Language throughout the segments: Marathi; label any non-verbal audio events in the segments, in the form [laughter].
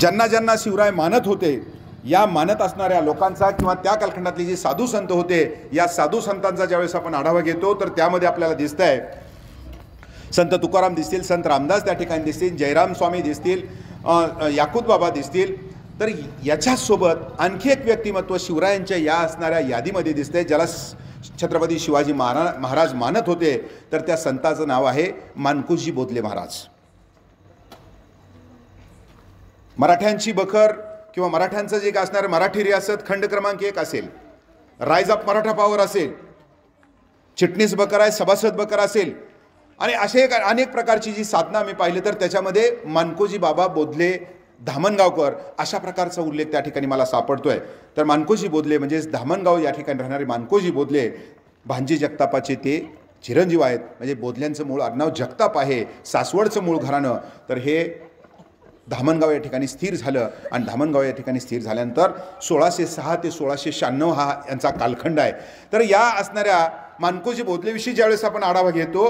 ज्यांना ज्यांना शिवराय मानत होते या मानत असणाऱ्या लोकांचा किंवा त्या कालखंडातले जे साधू संत होते या साधू संतांचा ज्यावेळेस आपण आढावा घेतो तर त्यामध्ये आपल्याला दिसत आहे संत तुकाराम दिसतील संत रामदास त्या ठिकाणी दिसतील जयराम स्वामी दिसतील याकूत बाबा दिसतील तर याच्यासोबत आणखी एक व्यक्तिमत्व शिवरायांच्या या असणाऱ्या यादीमध्ये दिसते ज्याला छत्रपती शिवाजी महारा महाराज मानत होते तर त्या संताचं नाव आहे मानकुजी बोधले महाराज मराठ्यांची बखर किंवा मराठ्यांचं जे काय असणार मराठी रियासत खंड क्रमांक एक असेल रायज ऑफ मराठा पॉवर असेल चिटणीस बकर आहे सभासद बकर असेल आणि असे अनेक प्रकारची जी साधना आम्ही पाहिली तर त्याच्यामध्ये मानकोजी बाबा बोधले धामणगावकर अशा प्रकारचा उल्लेख त्या ठिकाणी मला सापडतो आहे तर मानकोजी बोधले म्हणजेच धामणगाव या ठिकाणी राहणारे मानकोजी बोधले भांजी जगतापाचे ते चिरंजीव आहेत म्हणजे बोधल्यांचं मूळ आडनाव जगताप आहे सासवडचं मूळ घराणं तर हे धामणगाव या ठिकाणी स्थिर झालं आणि धामणगाव या ठिकाणी स्थिर झाल्यानंतर सोळाशे सहा ते सोळाशे शहाण्णव हा यांचा कालखंड आहे तर या असणाऱ्या मानकोजी बोधलेविषयी ज्यावेळेस आपण आढावा घेतो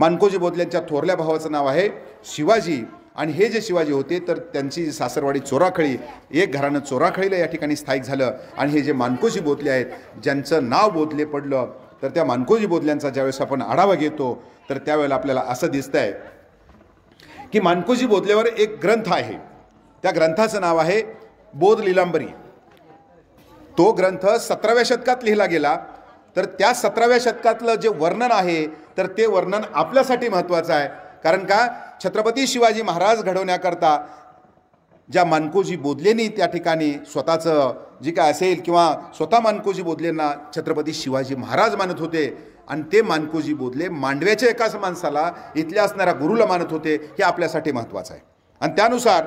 मानकोजी बोधल्यांच्या थोरल्या भावाचं नाव आहे शिवाजी आणि हे जे शिवाजी होते तर त्यांची सासरवाडी चोराखळी एक घरानं चोराखळीला या ठिकाणी स्थायिक झालं आणि हे जे मानकोजी बोधले आहेत ज्यांचं नाव बोधले पडलं तर त्या मानकोजी बोधल्यांचा ज्यावेळेस आपण आढावा घेतो तर त्यावेळेला आपल्याला असं दिसतंय की मानकोजी बोधलेवर एक ग्रंथ आहे त्या ग्रंथाचं नाव आहे बोध लिलांबरी तो ग्रंथ सतराव्या शतकात लिहिला गेला तर त्या सतराव्या शतकातलं जे वर्णन आहे तर ते वर्णन आपल्यासाठी महत्त्वाचं आहे कारण का छत्रपती शिवाजी महाराज घडवण्याकरता ज्या मानकोजी बोधलेंनी त्या ठिकाणी स्वतःचं जी काय असेल किंवा स्वतः मानकोजी बोधलेंना छत्रपती शिवाजी महाराज मानत होते आणि ते मानकोजी बोधले मांडव्याच्या एकाच माणसाला इथल्या असणारा गुरुला मानत होते हे आपल्यासाठी महत्त्वाचं आहे आणि त्यानुसार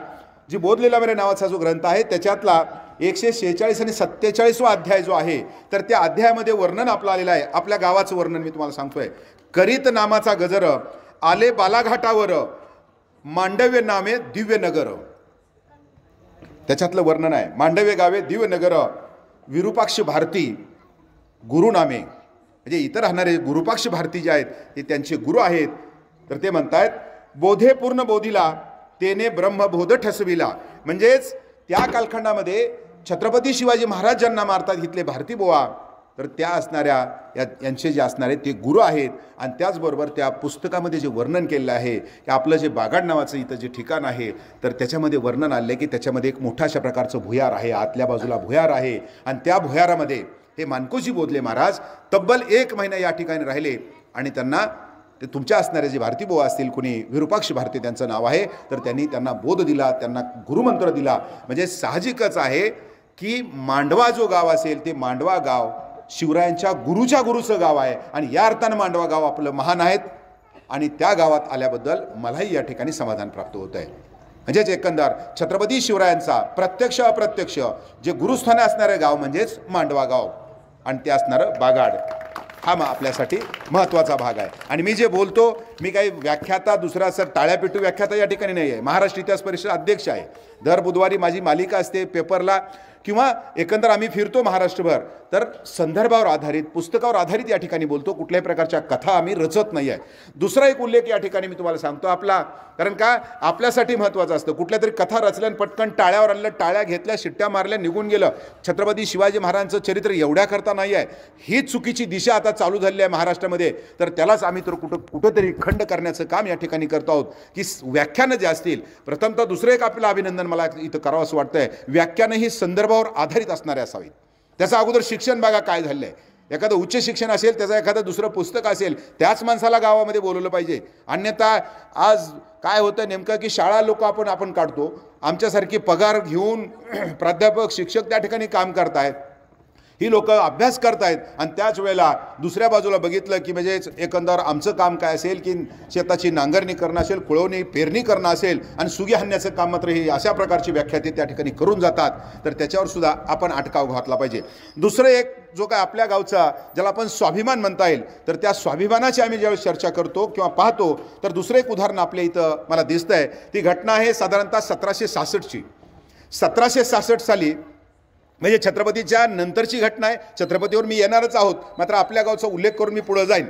जी बोधलेला मेरे नावाचा जो ग्रंथ आहे त्याच्यातला एकशे शेहेचाळीस आणि सत्तेचाळीसवा अध्याय जो आहे तर त्या अध्यायामध्ये वर्णन आपलं आलेलं आहे आपल्या गावाचं वर्णन मी तुम्हाला सांगतोय करीत नामाचा गजर आले बालाघाटावर मांडव्य नामे दिव्य नगर त्याच्यातलं वर्णन आहे मांडव्य गावे दिव्य नगर विरूपाक्ष भारती गुरुनामे म्हणजे इतर राहणारे गुरुपाक्ष भारती जे आहेत ते त्यांचे गुरु आहेत तर ते म्हणतायत बोधेपूर्ण बोधीला तेने ब्रह्मबोध ठसविला म्हणजेच त्या कालखंडामध्ये छत्रपती शिवाजी महाराज ज्यांना मारतात इथले भारती बोवा तर त्या असणाऱ्या या यांचे जे असणारे ते गुरु आहेत आणि त्याचबरोबर त्या पुस्तकामध्ये जे वर्णन केलेलं आहे की आपलं जे बागाड नावाचं इथं जे ठिकाण आहे तर त्याच्यामध्ये वर्णन आलं की त्याच्यामध्ये एक मोठा अशा प्रकारचं भुयार आहे आतल्या बाजूला भुयार आहे आणि त्या भुयारामध्ये हे मानकोजी बोधले महाराज तब्बल एक महिना या ठिकाणी राहिले आणि त्यांना ते तुमच्या असणारे जे भारती बोवा असतील कुणी विरूपाक्ष भारती त्यांचं नाव आहे तर त्यांनी त्यांना बोध दिला त्यांना गुरुमंत्र दिला म्हणजे साहजिकच आहे की मांडवा जो गाव असेल ते मांडवा गाव शिवरायांच्या गुरुच्या गुरुचं गाव आहे आणि या अर्थानं मांडवा गाव आपलं महान आहेत आणि त्या गावात आल्याबद्दल मलाही या ठिकाणी समाधान प्राप्त होत आहे म्हणजेच एकंदर छत्रपती शिवरायांचा प्रत्यक्ष अप्रत्यक्ष जे गुरुस्थाने असणारे गाव म्हणजेच मांडवा गाव आणि ते असणारं बागाड हा मग आपल्यासाठी महत्त्वाचा भाग आहे आणि मी जे बोलतो मी काही व्याख्याता दुसरा सर टाळ्यापिटू व्याख्याता या ठिकाणी नाही आहे महाराष्ट्र इतिहास परिषद अध्यक्ष आहे दर बुधवारी माझी मालिका असते पेपरला किंवा एकंदर आम्ही फिरतो महाराष्ट्रभर तर संदर्भावर आधारित पुस्तकावर आधारित या ठिकाणी बोलतो कुठल्याही प्रकारच्या कथा आम्ही रचत नाही आहे दुसरा एक उल्लेख या ठिकाणी मी तुम्हाला सांगतो आपला कारण का आपल्यासाठी महत्त्वाचं असतं कुठल्या तरी कथा रचल्यान पटकन टाळ्यावर आणलं टाळ्या घेतल्या शिट्ट्या मारल्या निघून गेलं छत्रपती शिवाजी महाराजांचं चरित्र एवढ्याकरता नाही आहे ही चुकीची दिशा आता चालू झाली आहे महाराष्ट्रामध्ये तर त्यालाच आम्ही तर कुठं कुठंतरी खंड करण्याचं काम या ठिकाणी करतो आहोत की व्याख्यानं जे असतील प्रथमतः दुसरं एक आपलं अभिनंदन मला इथं करावं असं वाटतंय व्याख्यानं ही संदर्भावर आधारित असणारे असावीत त्याचा अगोदर शिक्षण बघा काय झालं आहे एखादं उच्च शिक्षण असेल त्याचं एखादं दुसरं पुस्तक असेल त्याच माणसाला गावामध्ये बोलवलं पाहिजे अन्यथा आज काय होतं नेमकं की शाळा लोक आपण आपण काढतो आमच्यासारखी पगार घेऊन [clears throat] प्राध्यापक शिक्षक त्या ठिकाणी काम करत आहेत ही लोक अभ्यास करतायत आणि त्याच वेळेला दुसऱ्या बाजूला बघितलं की म्हणजेच एकंदर आमचं काम काय असेल की शेताची नांगरणी करणं असेल कुळवणी पेरणी करणं असेल आणि सुगी हाणण्याचं काम मात्र ही अशा प्रकारची व्याख्या ते त्या ठिकाणी करून जातात तर त्याच्यावर सुद्धा आपण अटकाव घातला पाहिजे दुसरं एक जो काय आपल्या गावचा ज्याला आपण स्वाभिमान म्हणता येईल तर त्या स्वाभिमानाची आम्ही ज्यावेळी चर्चा करतो किंवा पाहतो तर दुसरं एक उदाहरण आपल्या इथं मला दिसतं आहे ती घटना आहे साधारणतः सतराशे सासष्टची सतराशे सहासष्ट साली म्हणजे छत्रपतीच्या नंतरची घटना आहे छत्रपतीवर मी येणारच आहोत मात्र आपल्या गावचा उल्लेख करून मी पुढं जाईन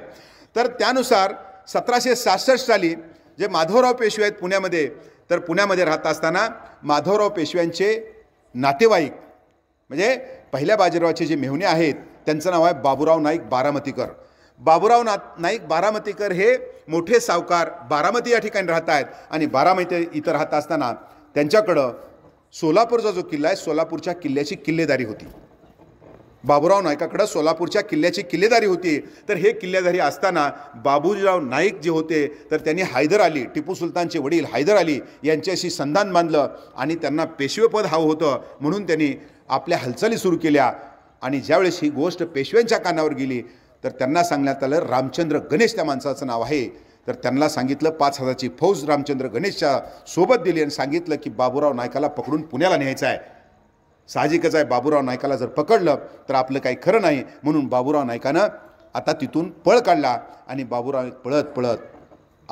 तर त्यानुसार सतराशे सहासष्ट साली जे माधवराव पेशवे आहेत पुण्यामध्ये तर पुण्यामध्ये राहत असताना माधवराव पेशव्यांचे नातेवाईक म्हणजे पहिल्या बाजीरावाचे जे मेहुणे आहेत त्यांचं नाव आहे बाबूराव नाईक बारामतीकर बाबूराव ना नाईक बारामतीकर हे मोठे सावकार बारामती या ठिकाणी राहत आहेत आणि बारामती इथं राहत असताना त्यांच्याकडं सोलापूरचा जो किल्ला आहे सोलापूरच्या किल्ल्याची किल्लेदारी होती बाबूराव नाईकाकडं सोलापूरच्या किल्ल्याची किल्लेदारी होती तर हे किल्लेदारी असताना बाबूराव नाईक जे होते तर त्यांनी हैदर अली टिपू सुलतानचे वडील हैदर अली यांच्याशी संधान बांधलं आणि त्यांना पेशवेपद हवं होतं म्हणून त्यांनी आपल्या हालचाली सुरू केल्या आणि ज्यावेळेस ही गोष्ट पेशव्यांच्या कानावर गेली तर त्यांना सांगण्यात आलं रामचंद्र गणेश त्या माणसाचं नाव आहे तर त्यांना सांगितलं पाच हजारची फौज रामचंद्र गणेशच्या सोबत दिली आणि सांगितलं की बाबूराव नायकाला पकडून पुण्याला न्यायचं आहे साहजिकच आहे बाबूराव नायकाला जर पकडलं तर आपलं काही खरं नाही म्हणून बाबूराव नायकानं आता तिथून पळ काढला आणि बाबूराव पळत पळत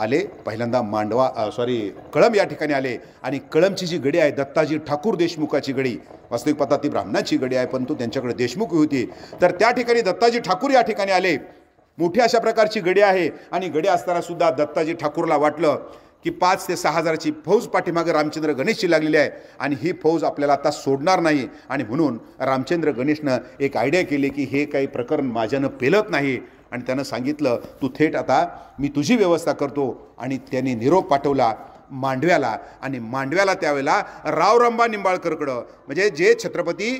आले पहिल्यांदा मांडवा सॉरी कळम या ठिकाणी आले आणि कळमची जी गडी आहे दत्ताजी ठाकूर देशमुखाची गडी वास्तविक पता ती ब्राह्मणाची गडी आहे परंतु त्यांच्याकडे देशमुख होती तर त्या ठिकाणी दत्ताजी ठाकूर या ठिकाणी आले मोठी अशा प्रकारची गडी आहे आणि गडी असतानासुद्धा दत्ताजी ठाकूरला वाटलं की पाच ते सहा हजाराची फौज पाठीमागे रामचंद्र गणेशची लागलेली आहे आणि ही फौज आपल्याला आता सोडणार नाही आणि म्हणून रामचंद्र गणेशनं एक आयडिया केली की हे काही प्रकरण माझ्यानं पेलत नाही आणि त्यानं सांगितलं तू थेट आता मी तुझी व्यवस्था करतो आणि त्याने निरोप पाठवला मांडव्याला आणि मांडव्याला त्यावेळेला रावरंबा निंबाळकरकडं म्हणजे जे छत्रपती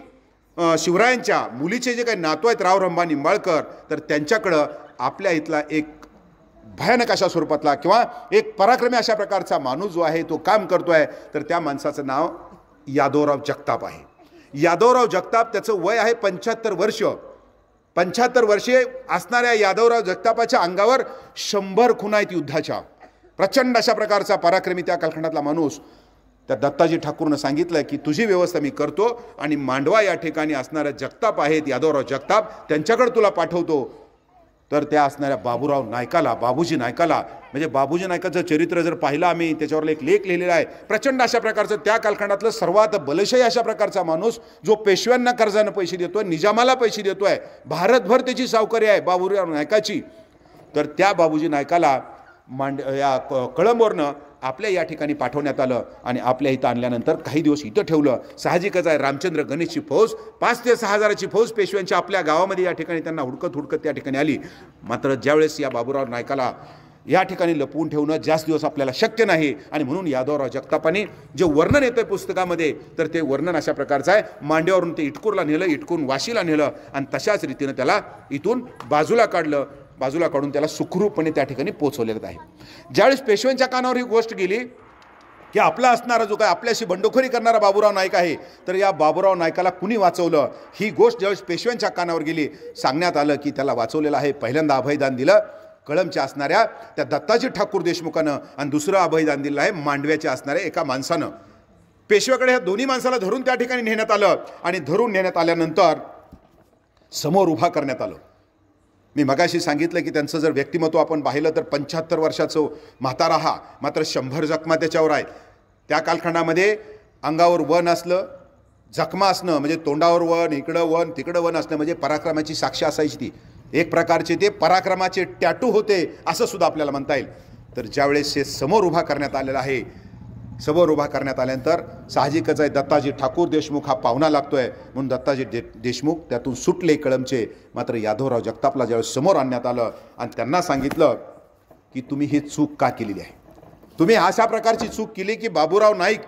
शिवरायांच्या मुलीचे जे काही नातू आहेत रावरंबा निंबाळकर तर त्यांच्याकडं आपल्या इथला एक भयानक अशा स्वरूपातला किंवा एक पराक्रमी अशा प्रकारचा माणूस जो आहे तो काम करतो आहे तर त्या माणसाचं नाव यादवराव जगताप आहे यादवराव जगताप त्याचं वय आहे पंच्याहत्तर वर्ष पंच्याहत्तर वर्षे असणाऱ्या यादवराव जगतापाच्या अंगावर शंभर खुना आहेत युद्धाच्या प्रचंड अशा प्रकारचा पराक्रमी त्या कालखंडातला माणूस त्या दत्ताजी ठाकूरनं सांगितलं की तुझी व्यवस्था मी करतो आणि मांडवा या ठिकाणी असणारा जगताप आहेत यादवराव जगताप त्यांच्याकडे तुला पाठवतो तर त्या असणाऱ्या बाबूराव नायकाला बाबूजी नायकाला म्हणजे बाबूजी नायकाचं चरित्र जर पाहिलं आम्ही त्याच्यावर एक लेख लिहिलेला आहे प्रचंड अशा प्रकारचं त्या कालखंडातलं सर्वात बलशाही अशा प्रकारचा माणूस जो पेशव्यांना कर्जानं पैसे आहे निजामाला पैसे देतोय भारतभर त्याची सावकारी आहे बाबूराव नायकाची तर त्या बाबूजी नायकाला मांड या कळंबवरनं आपल्या या ठिकाणी पाठवण्यात आलं आणि आपल्या इथं आणल्यानंतर काही दिवस इथं ठेवलं साहजिकच आहे रामचंद्र गणेशची फौज पाच ते सहा हजाराची फौज पेशव्यांची आपल्या गावामध्ये या ठिकाणी त्यांना हुडकत हुडकत त्या ठिकाणी आली मात्र ज्यावेळेस या बाबूराव नायकाला या ठिकाणी लपवून ठेवणं जास्त दिवस आपल्याला शक्य नाही आणि म्हणून यादवराव जगतापाने जे वर्णन येतं पुस्तकामध्ये तर ते वर्णन अशा प्रकारचं आहे मांड्यावरून ते इटकूरला नेलं इटकून वाशीला नेलं आणि तशाच रीतीनं त्याला इथून बाजूला काढलं बाजूला काढून त्याला सुखरूपपणे त्या ठिकाणी पोचवलेलं आहे ज्यावेळेस पेशव्यांच्या कानावर ही गोष्ट गेली की आपला असणारा जो काय आपल्याशी बंडखोरी करणारा बाबूराव नाईक आहे तर या बाबूराव नायकाला कुणी वाचवलं ही गोष्ट ज्यावेळेस पेशव्यांच्या कानावर गेली सांगण्यात आलं की त्याला वाचवलेलं आहे पहिल्यांदा अभयदान दिलं कळमच्या असणाऱ्या त्या दत्ताजी ठाकूर देशमुखानं आणि दुसरं अभयदान दिलं आहे मांडव्याच्या असणाऱ्या एका माणसानं पेशव्याकडे ह्या दोन्ही माणसाला धरून त्या ठिकाणी नेण्यात आलं आणि धरून नेण्यात आल्यानंतर समोर उभा करण्यात आलं मी मगाशी सांगितलं की त्यांचं जर व्यक्तिमत्व आपण पाहिलं तर पंच्याहत्तर वर्षाचं म्हातारा हा मात्र शंभर जखमा त्याच्यावर आहेत त्या कालखंडामध्ये अंगावर वन असलं जखमा असणं म्हणजे तोंडावर वन इकडं वन तिकडं वन असणं म्हणजे पराक्रमाची साक्ष असायची ती एक प्रकारचे ते पराक्रमाचे टॅटू होते असं सुद्धा आपल्याला म्हणता येईल तर ज्यावेळेस हे समोर उभा करण्यात आलेलं आहे समोर उभा करण्यात आल्यानंतर साहजिकच आहे दत्ताजी ठाकूर देशमुख हा पाहुणा लागतो आहे म्हणून दत्ताजी दे देशमुख त्यातून सुटले कळमचे मात्र यादवराव जगतापला ज्यावेळेस समोर आणण्यात आलं आणि त्यांना सांगितलं की तुम्ही ही चूक का केलेली आहे तुम्ही अशा प्रकारची चूक केली की बाबूराव नाईक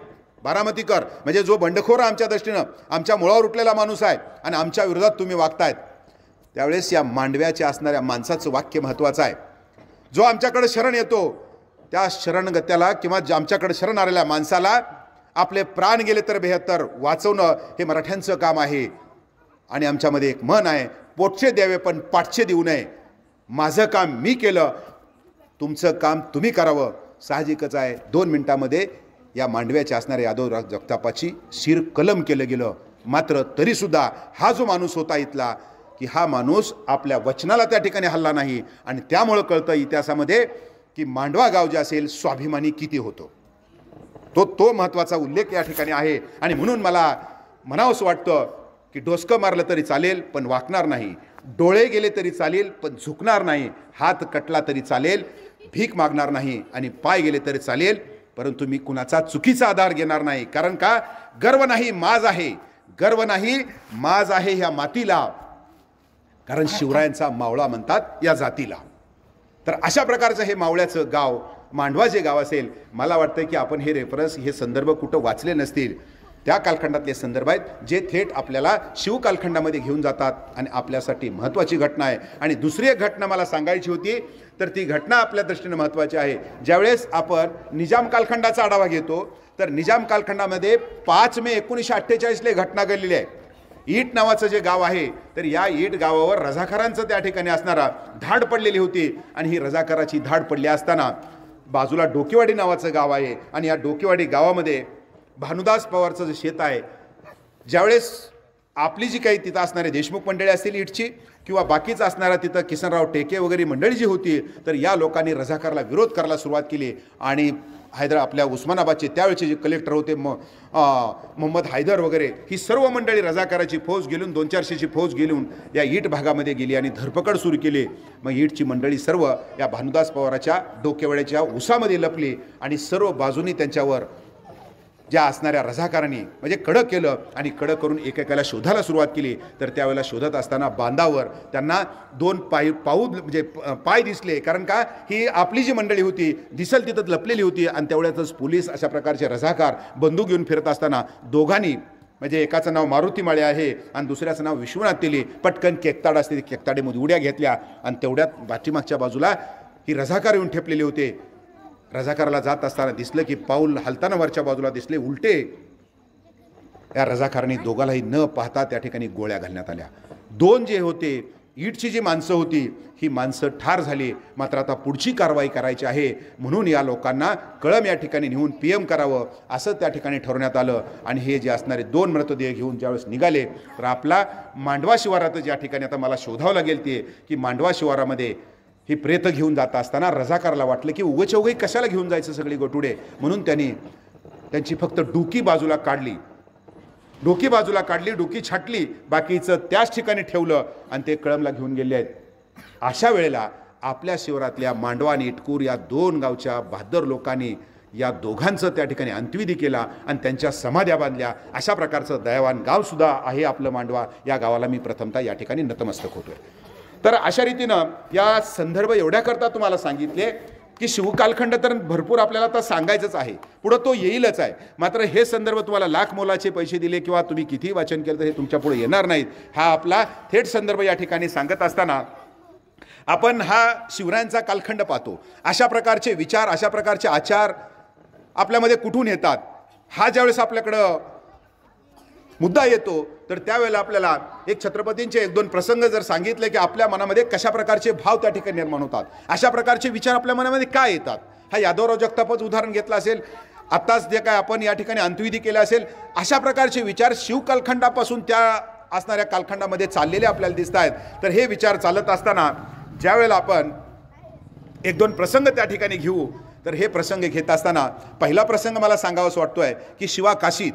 बारामतीकर म्हणजे जो बंडखोर आमच्या दृष्टीनं आमच्या मुळावर उठलेला माणूस आहे आणि आमच्या विरोधात तुम्ही वागतायत त्यावेळेस या मांडव्याच्या असणाऱ्या माणसाचं वाक्य महत्त्वाचं आहे जो आमच्याकडे शरण येतो त्या शरणगत्याला किंवा आमच्याकडे शरण आलेल्या माणसाला आपले प्राण गेले तर बेहत्तर वाचवणं हे मराठ्यांचं काम आहे आणि आमच्यामध्ये एक मन आहे पोटचे द्यावे पण पाठचे देऊ नये माझं काम मी केलं तुमचं काम तुम्ही करावं साहजिकच आहे दोन मिनटामध्ये या मांडव्याचे असणाऱ्या यादव जगतापाची शिर कलम केलं गेलं मात्र तरीसुद्धा हा जो माणूस होता इथला की हा माणूस आपल्या वचनाला त्या ठिकाणी हल्ला नाही आणि त्यामुळं कळतं इतिहासामध्ये की मांडवा गाव जे असेल स्वाभिमानी किती होतो तो तो महत्त्वाचा उल्लेख या ठिकाणी आहे आणि म्हणून मला म्हणावंसं वाटतं की डोसकं मारलं तरी चालेल पण वाकणार नाही डोळे गेले तरी चालेल पण झुकणार नाही हात कटला तरी चालेल भीक मागणार नाही आणि पाय गेले तरी चालेल परंतु मी कुणाचा चुकीचा आधार घेणार नाही कारण का गर्व नाही माज आहे गर्व नाही माज आहे ह्या मातीला कारण शिवरायांचा मावळा म्हणतात या जातीला तर अशा प्रकारचं हे मावळ्याचं गाव मांडवा जे गाव असेल मला वाटतं की आपण हे रेफरन्स हे संदर्भ कुठं वाचले नसतील त्या कालखंडातले संदर्भ आहेत जे थेट आपल्याला शिव कालखंडामध्ये घेऊन जातात आणि आपल्यासाठी महत्त्वाची घटना आहे आणि दुसरी एक घटना मला सांगायची होती तर ती घटना आपल्या दृष्टीनं महत्त्वाची आहे ज्यावेळेस आपण निजाम कालखंडाचा आढावा घेतो तर निजाम कालखंडामध्ये पाच मे एकोणीसशे अठ्ठेचाळीसले घटना घडलेली आहे ईट नावाचं जे गाव आहे तर या ईट गावावर रझाकारांचं त्या ठिकाणी असणारा धाड पडलेली होती आणि ही रझाकाराची धाड पडली असताना बाजूला डोकेवाडी नावाचं गाव आहे आणि या डोकेवाडी गावामध्ये भानुदास पवारचं जे शेत आहे ज्यावेळेस आपली जी काही तिथं असणारी देशमुख मंडळी असतील ईटची किंवा बाकीच असणारा तिथं किसनराव टेके वगैरे मंडळी जी होती तर या लोकांनी रझाकारला विरोध करायला सुरुवात केली आणि हैदरा आपल्या उस्मानाबादचे त्यावेळचे जे कलेक्टर होते म मोहम्मद हैदर वगैरे ही सर्व मंडळी रजाकाराची फौज गेलून दोन चारशेची फौज गेलून या ईट भागामध्ये गेली आणि धरपकड सुरू केली मग ईटची मंडळी सर्व या भानुदास पवाराच्या डोकेवड्याच्या उसामध्ये लपली आणि सर्व बाजूनी त्यांच्यावर ज्या असणाऱ्या रझाकारांनी म्हणजे कडं केलं आणि कडं करून एकेकाला शोधायला सुरुवात केली तर त्यावेळेला शोधत असताना बांधावर त्यांना दोन पाय पाऊ म्हणजे पाय दिसले कारण का ही आपली जी मंडळी होती दिसल तिथं लपलेली होती आणि तेवढ्यातच पोलीस अशा प्रकारचे रझाकार बंदूक घेऊन फिरत असताना दोघांनी म्हणजे एकाचं नाव मारुती माळे आहे आणि दुसऱ्याचं नाव विश्वनाथ तेली पटकन केकताड असते केकताडीमध्ये उड्या घेतल्या आणि तेवढ्यात पाठीमागच्या बाजूला ही रझाकार येऊन ठेपलेली होते रजाकाराला जात असताना दिसलं की पाऊल हलताना वरच्या बाजूला दिसले उलटे या रजाकारांनी दोघालाही न पाहता त्या ठिकाणी गोळ्या घालण्यात आल्या दोन जे होते ईटची जी माणसं होती ही माणसं ठार झाली मात्र आता पुढची कारवाई करायची आहे म्हणून या लोकांना कळम या ठिकाणी नेऊन पी एम करावं असं त्या ठिकाणी ठरवण्यात आलं आणि हे जे असणारे दोन मृतदेह घेऊन ज्यावेळेस निघाले तर आपला मांडवा शिवारातच ज्या ठिकाणी आता मला शोधावं लागेल ते की मांडवा शिवारामध्ये ही प्रेत घेऊन जात असताना रजाकारला वाटलं की उगे कशाला घेऊन जायचं सगळी गोटुडे म्हणून त्यांनी त्यांची फक्त डोकी बाजूला काढली डोकी बाजूला काढली डोकी छाटली बाकीचं त्याच ठिकाणी ठेवलं आणि ते कळमला घेऊन गेले आहेत अशा वेळेला आपल्या शिवरातल्या मांडवा आणि इटकूर या दोन गावच्या बहादर लोकांनी या दोघांचं त्या ठिकाणी अंत्यविधी केला आणि त्यांच्या समाध्या बांधल्या अशा प्रकारचं दयावान गावसुद्धा आहे आपलं मांडवा या गावाला मी प्रथमतः या ठिकाणी नतमस्तक होतोय तर अशा रीतीनं या संदर्भ एवढ्याकरता तुम्हाला सांगितले की शिवकालखंड तर भरपूर आपल्याला तर सांगायचंच आहे पुढं तो येईलच आहे मात्र हे संदर्भ तुम्हाला लाख मोलाचे पैसे दिले किंवा तुम्ही किती वाचन केलं तर हे तुमच्या पुढे येणार नाहीत हा आपला थेट संदर्भ या ठिकाणी सांगत असताना आपण हा शिवरायांचा कालखंड पाहतो अशा प्रकारचे विचार अशा प्रकारचे आचार आपल्यामध्ये कुठून येतात हा ज्यावेळेस आपल्याकडं मुद्दा येतो तर त्यावेळेला आपल्याला एक छत्रपतींचे एक दोन प्रसंग जर सांगितले की आपल्या मनामध्ये कशा प्रकारचे भाव त्या ठिकाणी निर्माण होतात अशा प्रकारचे विचार आपल्या मनामध्ये काय येतात हा यादवराव जगतापच उदाहरण घेतलं असेल आत्ताच जे काय आपण या ठिकाणी अंत्यविधी केले असेल अशा प्रकारचे विचार शिव कालखंडापासून त्या असणाऱ्या कालखंडामध्ये चाललेले आपल्याला दिसत आहेत तर हे विचार चालत असताना ज्यावेळेला आपण एक दोन प्रसंग त्या ठिकाणी घेऊ तर हे प्रसंग घेत असताना पहिला प्रसंग मला असं वाटतो आहे की शिवा काशीत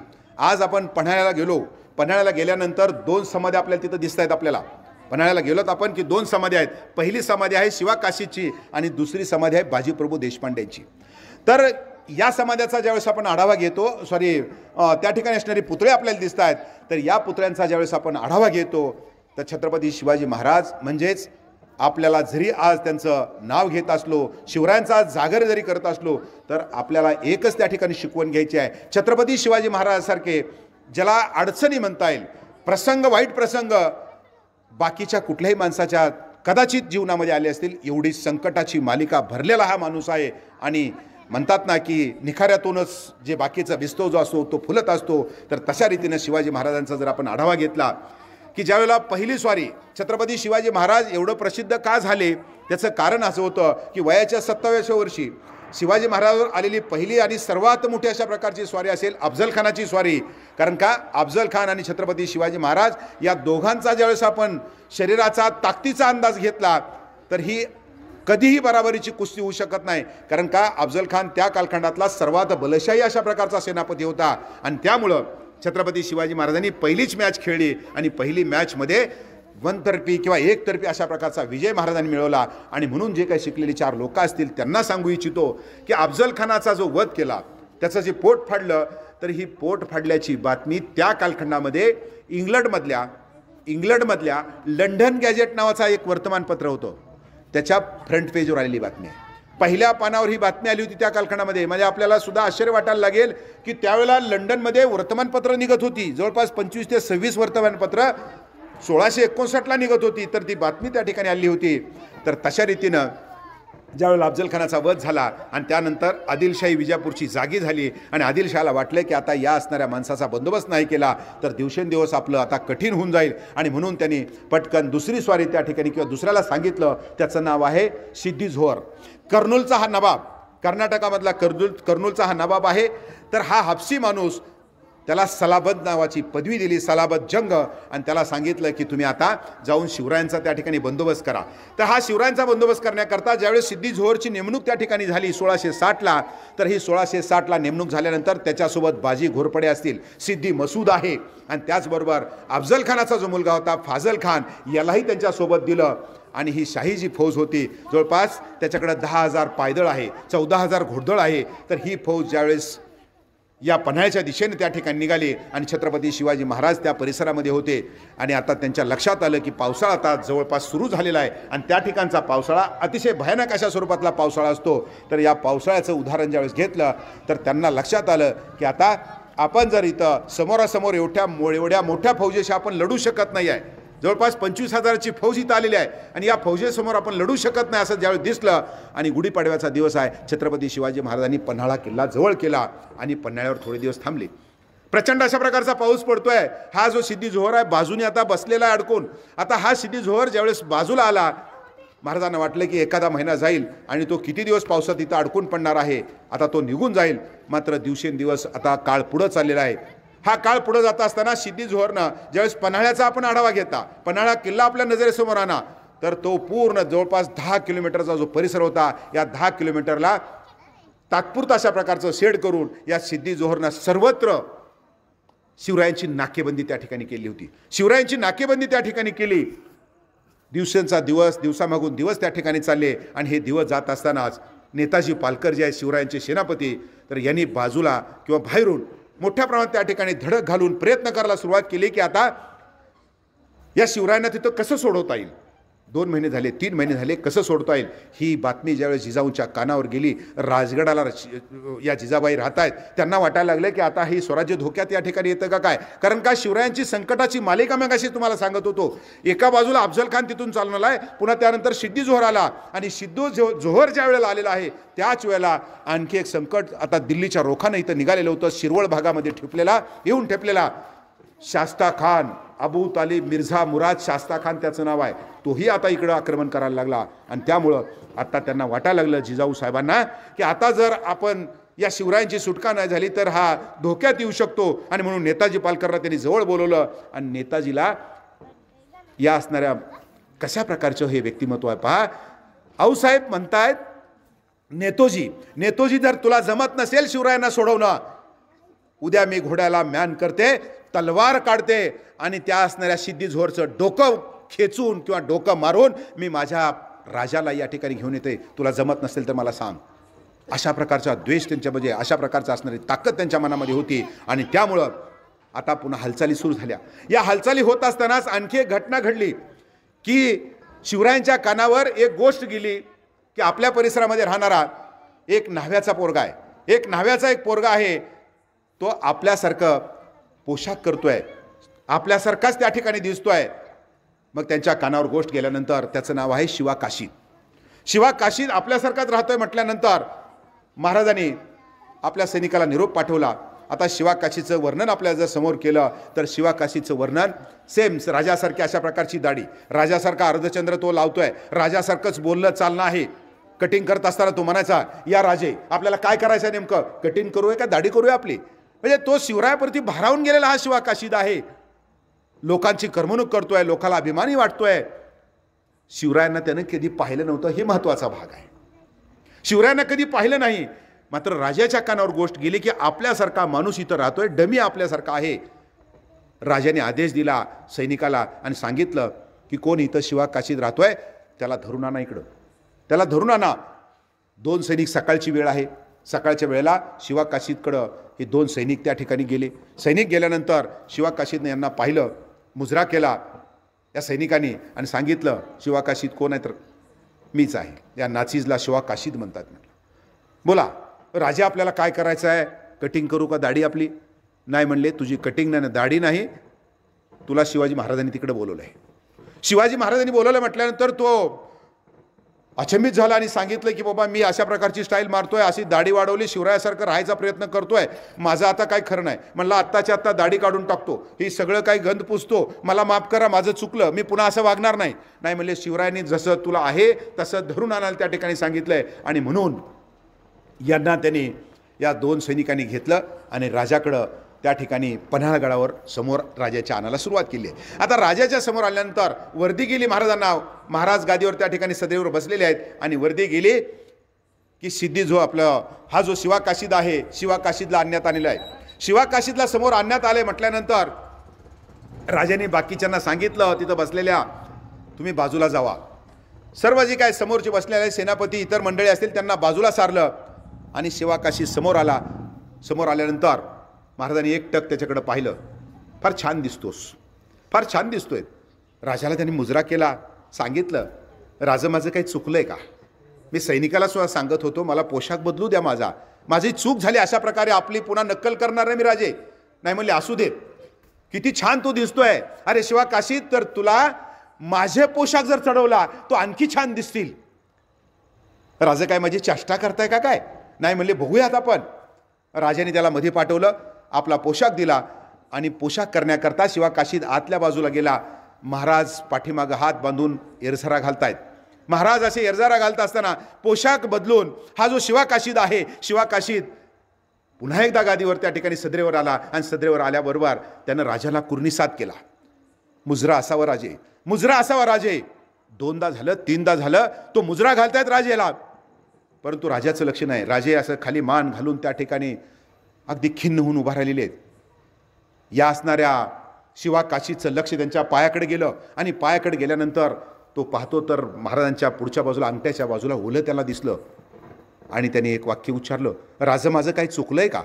आज आपण पन्हाळ्याला गेलो पन्हाळ्याला गेल्यानंतर दोन समाधी आपल्याला तिथं दिसत आहेत आपल्याला पन्हाळ्याला गेलोत आपण की दोन समाधी आहेत पहिली समाधी आहे शिवा काशीची आणि दुसरी समाधी आहे बाजीप्रभू देशपांड्यांची तर या समाजाचा ज्यावेळेस आपण आढावा घेतो सॉरी त्या ठिकाणी असणारी पुतळे आपल्याला दिसत आहेत तर या पुतळ्यांचा ज्यावेळेस आपण आढावा घेतो तर छत्रपती शिवाजी महाराज म्हणजेच आपल्याला जरी आज त्यांचं नाव घेत असलो शिवरायांचा आज जागर जरी करत असलो तर आपल्याला एकच त्या ठिकाणी शिकवण घ्यायची आहे छत्रपती शिवाजी महाराजांसारखे ज्याला अडचणी म्हणता येईल प्रसंग वाईट प्रसंग बाकीच्या कुठल्याही माणसाच्या कदाचित जीवनामध्ये आले असतील एवढी संकटाची मालिका भरलेला हा माणूस आहे आणि म्हणतात ना की निखाऱ्यातूनच जे बाकीचा विस्तव जो असतो तो फुलत असतो तर तशा रीतीनं शिवाजी महाराजांचा जर आपण आढावा घेतला की ज्यावेळेला पहिली स्वारी छत्रपती शिवाजी महाराज एवढं प्रसिद्ध का झाले त्याचं कारण असं होतं की वयाच्या सत्ताव्याशा वर्षी शिवाजी महाराजांवर आलेली पहिली आणि सर्वात मोठी अशा प्रकारची स्वारी असेल अफजल खानाची स्वारी कारण का अफजल खान आणि छत्रपती शिवाजी महाराज या दोघांचा ज्यावेळेस आपण शरीराचा ताकदीचा अंदाज घेतला तर ही कधीही बराबरीची कुस्ती होऊ शकत नाही कारण का अफजल खान त्या कालखंडातला सर्वात बलशाही अशा प्रकारचा सेनापती होता आणि त्यामुळं छत्रपती शिवाजी महाराजांनी पहिलीच मॅच खेळली आणि पहिली मॅचमध्ये वनतर्फी किंवा एकतर्फी अशा प्रकारचा विजय महाराजांनी मिळवला आणि म्हणून जे काही शिकलेली चार लोक असतील त्यांना सांगू इच्छितो की अफजलखानाचा जो वध केला त्याचं जे पोट फाडलं तर ही पोट फाडल्याची बातमी त्या कालखंडामध्ये इंग्लंडमधल्या इंग्लंडमधल्या लंडन गॅजेट नावाचा एक वर्तमानपत्र होतं त्याच्या फ्रंट पेजवर आलेली बातमी आहे पहिल्या पानावर ही बातमी आली होती त्या कालखंडामध्ये म्हणजे आपल्याला सुद्धा आश्चर्य वाटायला लागेल की त्यावेळेला लंडनमध्ये वर्तमानपत्र निघत होती जवळपास पंचवीस ते सव्वीस वर्तमानपत्र सोळाशे एकोणसाठला निघत होती तर ती बातमी त्या ठिकाणी आली होती तर तशा रीतीनं ज्यावेळेला अफजलखानाचा वध झाला आणि त्यानंतर आदिलशाही विजापूरची जागी झाली आणि आदिलशाहाला वाटलं की आता या असणाऱ्या माणसाचा बंदोबस्त नाही केला तर दिवसेंदिवस आपलं आता कठीण होऊन जाईल आणि म्हणून त्यांनी पटकन दुसरी स्वारी त्या ठिकाणी किंवा दुसऱ्याला सांगितलं त्याचं नाव आहे सिद्धी झोहर कर्नूलचा हा नवाब कर्नाटकामधला कर्नूल कर्नूलचा हा नवाब आहे तर हा हापसी माणूस त्याला सलाबत नावाची पदवी दिली सलाबत जंग आणि त्याला सांगितलं की तुम्ही आता जाऊन शिवरायांचा त्या ठिकाणी बंदोबस्त करा तर हा शिवरायांचा बंदोबस्त करण्याकरता ज्यावेळेस सिद्धी झोहरची नेमणूक त्या ठिकाणी झाली सोळाशे साठला तर ही सोळाशे साठला नेमणूक झाल्यानंतर त्याच्यासोबत बाजी घोरपडे असतील सिद्धी मसूद आहे आणि त्याचबरोबर अफजल खानाचा जो मुलगा होता फाजल खान यालाही त्यांच्यासोबत दिलं आणि ही शाही जी फौज होती जवळपास त्याच्याकडं दहा हजार पायदळ आहे चौदा हजार घोडदळ आहे तर ही फौज ज्यावेळेस या पन्हाळ्याच्या दिशेने त्या ठिकाणी निघाले आणि छत्रपती शिवाजी महाराज त्या परिसरामध्ये होते आणि आता त्यांच्या लक्षात आलं की पावसाळा आता जवळपास सुरू झालेला आहे आणि त्या ठिकाणचा पावसाळा अतिशय भयानक अशा स्वरूपातला पावसाळा असतो तर या पावसाळ्याचं उदाहरण ज्यावेळेस घेतलं तर त्यांना लक्षात आलं की आता आपण जर इथं समोरासमोर एवढ्या एवढ्या मोठ्या फौजेशी आपण लढू शकत नाही आहे जवळपास पंचवीस हजाराची फौज इथं आलेली आहे आणि या फौजेसमोर आपण लढू शकत नाही असं ज्यावेळी दिसलं आणि गुढीपाडव्याचा दिवस आहे छत्रपती शिवाजी महाराजांनी पन्हाळा किल्ला जवळ केला आणि पन्हाळ्यावर थोडे दिवस थांबले प्रचंड अशा प्रकारचा पाऊस पडतोय हा जो सिद्धी जोहर आहे बाजूने आता बसलेला आहे अडकून आता हा सिद्धी जोहर ज्यावेळेस बाजूला आला महाराजांना वाटलं की एखादा महिना जाईल आणि तो किती दिवस पावसात इथं अडकून पडणार आहे आता तो निघून जाईल मात्र दिवसेंदिवस आता काळ पुढं चाललेला आहे हा काळ पुढे जात असताना सिद्धी झोहरनं ज्यावेळेस पन्हाळ्याचा आपण आढावा घेता पन्हाळा किल्ला आपल्या नजरेसमोर आणा तर तो पूर्ण जवळपास दहा किलोमीटरचा जो परिसर होता या दहा किलोमीटरला तात्पुरता अशा प्रकारचं शेड करून या सिद्धी जोहरनं सर्वत्र शिवरायांची नाकेबंदी त्या ठिकाणी केली होती शिवरायांची नाकेबंदी त्या ठिकाणी केली दिवसांचा दिवस दिवसामागून दिवस त्या ठिकाणी चालले आणि हे दिवस जात असतानाच नेताजी पालकर जे आहे शिवरायांचे सेनापती तर यांनी बाजूला किंवा बाहेरून मोठ्या प्रमाणात त्या ठिकाणी धडक घालून प्रयत्न करायला सुरुवात केली की आता या शिवरायांना तिथं कसं सोडवता येईल दोन महिने झाले तीन महिने झाले कसं सोडता येईल ही बातमी ज्यावेळेस जिजाऊंच्या कानावर गेली राजगडाला या जिजाबाई राहत आहेत त्यांना वाटायला लागलं की आता हे स्वराज्य धोक्यात या ठिकाणी येतं का काय कारण का शिवरायांची संकटाची मालिका मग अशी तुम्हाला सांगत होतो एका बाजूला अफजल खान तिथून चालणार आहे पुन्हा त्यानंतर सिद्धी जोहर आला आणि सिद्धू झो जोहर ज्या वेळेला आलेला आहे त्याच वेळेला आणखी एक संकट आता दिल्लीच्या रोखानं इथं निघालेलं होतं शिरवळ भागामध्ये ठेपलेला येऊन ठेपलेला शास्ता खान अबू तालीब मिर्झा मुराद शास्ता खान त्याचं नाव आहे तोही आता इकडं आक्रमण करायला लागला आणि त्यामुळं आता त्यांना वाटायला लागलं जिजाऊ साहेबांना की आता जर आपण या शिवरायांची सुटका नाही झाली तर हा धोक्यात येऊ शकतो आणि म्हणून नेताजी पालकरला त्यांनी जवळ बोलवलं आणि नेताजीला या असणाऱ्या कशा प्रकारचं हे व्यक्तिमत्व आहे पहा आऊसाहेब म्हणतायत नेतोजी नेतोजी जर तुला जमत नसेल शिवरायांना सोडवणं उद्या मी घोड्याला म्यान करते तलवार काढते आणि त्या असणाऱ्या सिद्धीझोरचं डोकं खेचून किंवा डोकं मारून मी माझ्या राजाला या ठिकाणी घेऊन येते तुला जमत नसेल तर मला सांग अशा प्रकारचा द्वेष त्यांच्यामध्ये अशा प्रकारचा असणारी ताकद त्यांच्या मनामध्ये होती आणि त्यामुळं आता पुन्हा हालचाली सुरू झाल्या या हालचाली होत असतानाच आणखी एक घटना घडली की शिवरायांच्या कानावर एक गोष्ट गेली की आपल्या परिसरामध्ये राहणारा एक न्हाव्याचा पोरगा आहे एक न्हाव्याचा एक पोरगा आहे तो आपल्यासारखं पोशाख करतो आहे आपल्यासारखाच त्या ठिकाणी दिसतो आहे मग त्यांच्या कानावर गोष्ट गेल्यानंतर त्याचं नाव आहे शिवा काशीद शिवा काशीद आपल्यासारखाच राहतोय म्हटल्यानंतर महाराजांनी आपल्या सैनिकाला निरोप पाठवला आता शिवा काशीचं वर्णन आपल्या जर समोर केलं तर शिवा काशीचं वर्णन सेम राजासारखी अशा प्रकारची दाढी राजासारखा अर्धचंद्र तो लावतोय राजासारखंच बोललं चालणं आहे कटिंग करत असताना तो म्हणायचा या राजे आपल्याला काय करायचं नेमकं कटिंग करूया का दाढी करूया आपली म्हणजे तो शिवरायाप्रती भारावून गेलेला हा शिवा काशीद आहे लोकांची करमणूक करतोय लोकाला अभिमानी वाटतोय शिवरायांना त्यानं कधी पाहिलं नव्हतं हे महत्त्वाचा भाग आहे शिवरायांना कधी पाहिलं नाही मात्र राजाच्या कानावर गोष्ट गेली की आपल्यासारखा माणूस इथं राहतोय डमी आपल्यासारखा आहे राजाने आदेश दिला सैनिकाला आणि सांगितलं की कोण इथं शिवा काशीत राहतोय त्याला धरून आणा इकडं त्याला धरून आणा दोन सैनिक सकाळची वेळ आहे सकाळच्या वेळेला शिवा काशीदकडं हे दोन सैनिक त्या ठिकाणी गेले सैनिक गेल्यानंतर शिवा काशीदने यांना पाहिलं मुजरा केला या सैनिकांनी आणि सांगितलं शिवा काशीद कोण आहे तर मीच आहे या नाचीजला शिवा काशीद म्हणतात म्हटलं बोला राजा आपल्याला काय करायचं आहे कटिंग करू का दाढी आपली नाही म्हणले तुझी कटिंग नाही ना दाढी नाही तुला शिवाजी महाराजांनी तिकडे बोलवलं आहे शिवाजी महाराजांनी बोलवलं म्हटल्यानंतर तो अचंबित झाला आणि सांगितलं की बाबा मी अशा प्रकारची स्टाईल मारतोय अशी दाढी वाढवली शिवरायासारखं राहायचा प्रयत्न करतोय माझं आता काय खरं नाही म्हणलं आत्ताच्या आत्ता दाढी काढून टाकतो ही सगळं काही गंध पुसतो मला माफ करा माझं चुकलं मी पुन्हा असं वागणार नाही नाही म्हणले शिवरायांनी जसं तुला आहे तसं धरून आणायला त्या ठिकाणी सांगितलं आहे आणि म्हणून यांना त्यांनी या दोन सैनिकांनी घेतलं आणि राजाकडं त्या ठिकाणी पन्हाळगडावर समोर राजाच्या आणायला सुरुवात केली आहे आता राजाच्या समोर आल्यानंतर वर्दी गेली महाराजांना महाराज गादीवर त्या ठिकाणी सदैवर बसलेले आहेत आणि वर्दी गेली की सिद्धी जो आपलं हा जो शिवाकाशीद आहे शिवाकाशीदला आणण्यात आलेला आहे शिवाकाशीदला समोर आणण्यात आले म्हटल्यानंतर राजाने बाकीच्यांना सांगितलं तिथं बसलेल्या तुम्ही बाजूला जावा सर्व जे काय समोरचे बसलेले सेनापती इतर मंडळी असतील त्यांना बाजूला सारलं आणि शिवाकाशी समोर आला समोर आल्यानंतर महाराजांनी टक त्याच्याकडं पाहिलं फार छान दिसतोस फार छान दिसतोय राजाला त्याने मुजरा केला सांगितलं राजं माझं काही चुकलं आहे का मी सैनिकाला सुद्धा सांगत होतो मला पोशाख बदलू द्या माझा माझी चूक झाली अशा प्रकारे आपली पुन्हा नक्कल करणार आहे मी राजे नाही म्हणले असू दे किती छान तू दिसतोय अरे शिवा काशी तर तुला माझे पोशाख जर चढवला तो आणखी छान दिसतील राजा काय माझी चेष्टा करताय का काय नाही म्हणले बघूयात आपण राजाने त्याला मध्ये पाठवलं आपला पोशाख दिला आणि पोशाख करण्याकरता शिवा काशीत आतल्या बाजूला गेला महाराज पाठीमागं हात बांधून एरझारा घालतायत महाराज असे एरझारा घालत असताना पोशाख बदलून हा जो शिवा काशीद आहे शिवा काशीद पुन्हा एकदा गादीवर त्या ठिकाणी सदरेवर आला आणि सदरेवर आल्याबरोबर त्यानं राजाला कुर्निसाद केला मुजरा असावा राजे मुजरा असावा राजे दोनदा झालं तीनदा झालं तो मुजरा घालतायत राजेला परंतु राजाचं लक्ष नाही राजे असं खाली मान घालून त्या ठिकाणी अगदी खिन्न होऊन उभा राहिलेले आहेत या असणाऱ्या शिवा काशीचं लक्ष त्यांच्या पायाकडे गेलं आणि पायाकडे गेल्यानंतर तो पाहतो तर महाराजांच्या पुढच्या बाजूला अंगठ्याच्या बाजूला ओलं त्याला दिसलं आणि त्याने एक वाक्य उच्चारलं राजं माझं काय चुकलंय का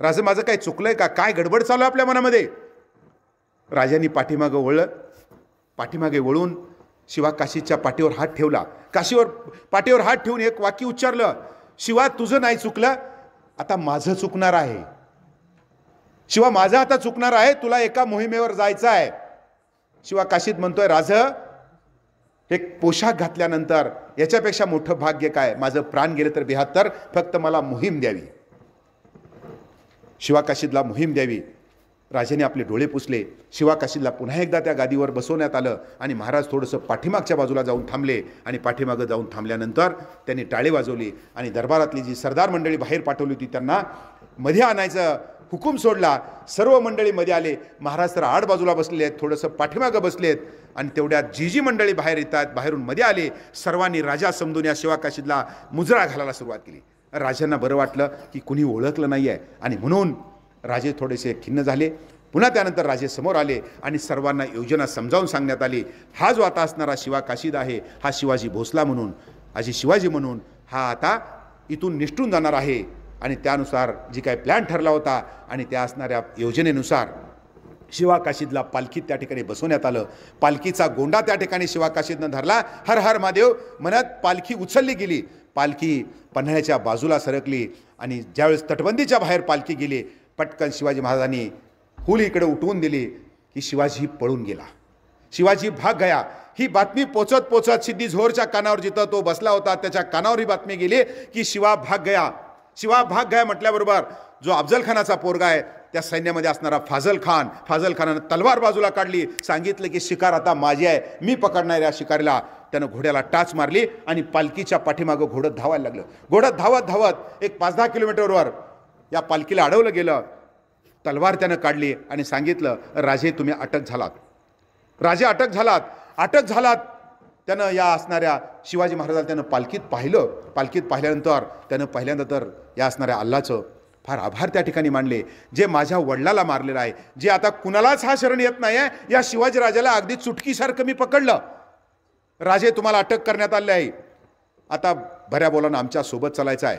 राजं माझं काय चुकलंय का काय गडबड चालू आहे आपल्या मनामध्ये राजांनी पाठीमागं वळलं पाठीमागे वळून शिवा काशीच्या पाठीवर हात ठेवला काशीवर पाठीवर हात ठेवून एक वाक्य उच्चारलं शिवा तुझं नाही चुकलं आता माझं चुकणार आहे शिवा माझं आता चुकणार आहे तुला एका मोहिमेवर जायचं आहे शिवा काशीत म्हणतोय राज एक पोशाख घातल्यानंतर याच्यापेक्षा मोठं भाग्य काय माझं प्राण गेलं तर बिहात्तर फक्त मला मोहीम द्यावी शिवा काशीदला मोहीम द्यावी राजेने आपले डोळे पुसले शिवाकाशीला पुन्हा एकदा त्या गादीवर बसवण्यात आलं आणि महाराज थोडंसं पाठीमागच्या बाजूला जाऊन थांबले आणि पाठीमागं जाऊन थांबल्यानंतर त्यांनी टाळे वाजवली आणि दरबारातली जी सरदार मंडळी बाहेर पाठवली होती त्यांना मध्ये आणायचं हुकूम सोडला सर्व मंडळी मध्ये आले महाराज तर आड बाजूला बसले आहेत थोडंसं पाठीमागं बसले आहेत आणि तेवढ्यात जी जी मंडळी बाहेर येतात बाहेरून मध्ये आले सर्वांनी राजा समजून या शिवाकाशीला मुजरा घालायला सुरुवात केली राजांना बरं वाटलं की कुणी ओळखलं नाही आहे आणि म्हणून राजे थोडेसे खिन्न झाले पुन्हा त्यानंतर राजे समोर आले आणि सर्वांना योजना समजावून सांगण्यात आली हा जो आता असणारा शिवा काशीद आहे हा शिवाजी भोसला म्हणून अशी शिवाजी म्हणून हा आता इथून निष्ठून जाणार आहे आणि त्यानुसार जी काही प्लॅन ठरला होता आणि त्या असणाऱ्या योजनेनुसार शिवा काशीदला पालखीत त्या ठिकाणी बसवण्यात आलं पालखीचा गोंडा त्या ठिकाणी शिवाकाशीदनं धरला हर हर महादेव म्हणत पालखी उचलली गेली पालखी पन्हाळ्याच्या बाजूला सरकली आणि ज्यावेळेस तटबंदीच्या बाहेर पालखी गेली पटकन शिवाजी महाराजांनी हुल इकडे उठवून दिली की शिवाजी पळून गेला शिवाजी भाग गया ही बातमी पोचत पोचत सिद्धी झोरच्या कानावर जिथं तो बसला होता त्याच्या कानावर ही बातमी गेली की शिवा भाग गया शिवा भाग गया म्हटल्याबरोबर जो अफजल खानाचा पोरगा आहे त्या सैन्यामध्ये असणारा फाजल खान फाजल खानानं तलवार बाजूला काढली सांगितलं की शिकार आता माझी आहे मी पकडणार या शिकारीला त्यानं घोड्याला टाच मारली आणि पालखीच्या पाठीमागं घोडत धावायला लागलं घोडत धावत धावत एक पाच दहा किलोमीटरवर या पालखीला अडवलं गेलं तलवार त्यानं काढली आणि सांगितलं राजे तुम्ही अटक झालात राजे अटक झालात अटक झालात त्यानं या असणाऱ्या शिवाजी महाराजाला त्यानं पालखीत पाहिलं पालखीत पाहिल्यानंतर त्यानं पहिल्यांदा तर या असणाऱ्या अल्लाचं फार आभार त्या ठिकाणी मानले जे माझ्या वडिलाला मारलेलं आहे जे आता कुणालाच हा शरण येत नाही आहे या शिवाजी राजाला अगदी चुटकीसारखं मी पकडलं राजे तुम्हाला अटक करण्यात आले आहे आता बऱ्या बोलानं आमच्यासोबत चालायचं आहे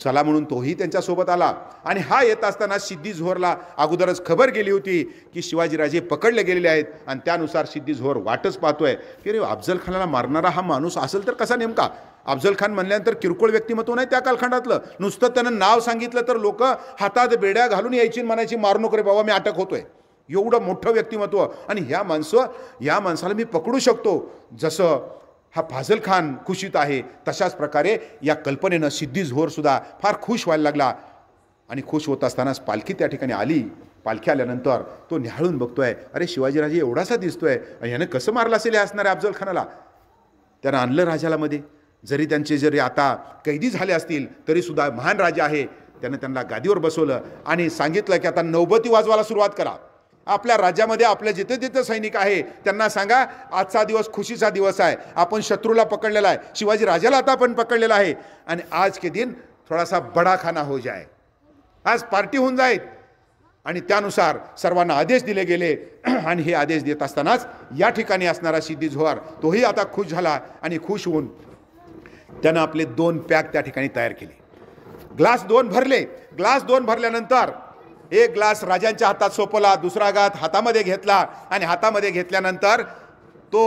चला म्हणून तोही त्यांच्यासोबत आला आणि हा येत असताना सिद्धी झोहरला अगोदरच खबर गेली होती की शिवाजीराजे पकडले गेलेले आहेत आणि त्यानुसार सिद्धी झोहर वाटच पाहतोय की रे अफजल खानाला मारणारा हा माणूस असेल तर कसा नेमका अफजल खान म्हणल्यानंतर किरकोळ व्यक्तिमत्व नाही त्या कालखंडातलं नुसतं त्यानं नाव सांगितलं तर लोक हातात बेड्या घालून यायची म्हणायची मारणूक रे बाबा मी अटक होतोय एवढं मोठं व्यक्तिमत्व आणि ह्या माणसं या माणसाला मी पकडू शकतो जसं हा फाजल खान खुशीत आहे तशाच प्रकारे या कल्पनेनं सिद्धी झोरसुद्धा फार खुश व्हायला लागला आणि खुश होत असतानाच पालखी त्या ठिकाणी आली पालखी आल्यानंतर तो निहाळून बघतोय अरे शिवाजीराजे एवढासा दिसतोय आणि कसं मारलं असेल या असणाऱ्या अफजल खानाला त्यानं आणलं राजाला मध्ये जरी त्यांचे जरी आता कैदी झाले असतील तरीसुद्धा महान राजा आहे त्यानं त्यांना गादीवर बसवलं आणि सांगितलं की आता नौबती वाजवायला सुरुवात करा आपल्या राज्यामध्ये आपल्या जिथे जिथे सैनिक आहे त्यांना सांगा आजचा दिवस खुशीचा दिवस आहे आपण शत्रूला पकडलेला आहे शिवाजी राजाला आता आपण पकडलेला आहे आणि आज के दिन थोडासा बडाखाना हो जाय आज पार्टी होऊन जाईल आणि त्यानुसार सर्वांना आदेश दिले गेले [clears throat] आणि हे आदेश देत असतानाच या ठिकाणी असणारा सिद्धी झोहार तोही आता खुश झाला आणि खुश होऊन त्यानं आपले दोन पॅक त्या ठिकाणी तयार केले ग्लास दोन भरले ग्लास दोन भरल्यानंतर एक ग्लास राजांच्या हातात सोपवला दुसरा घात हातामध्ये घेतला आणि हातामध्ये घेतल्यानंतर तो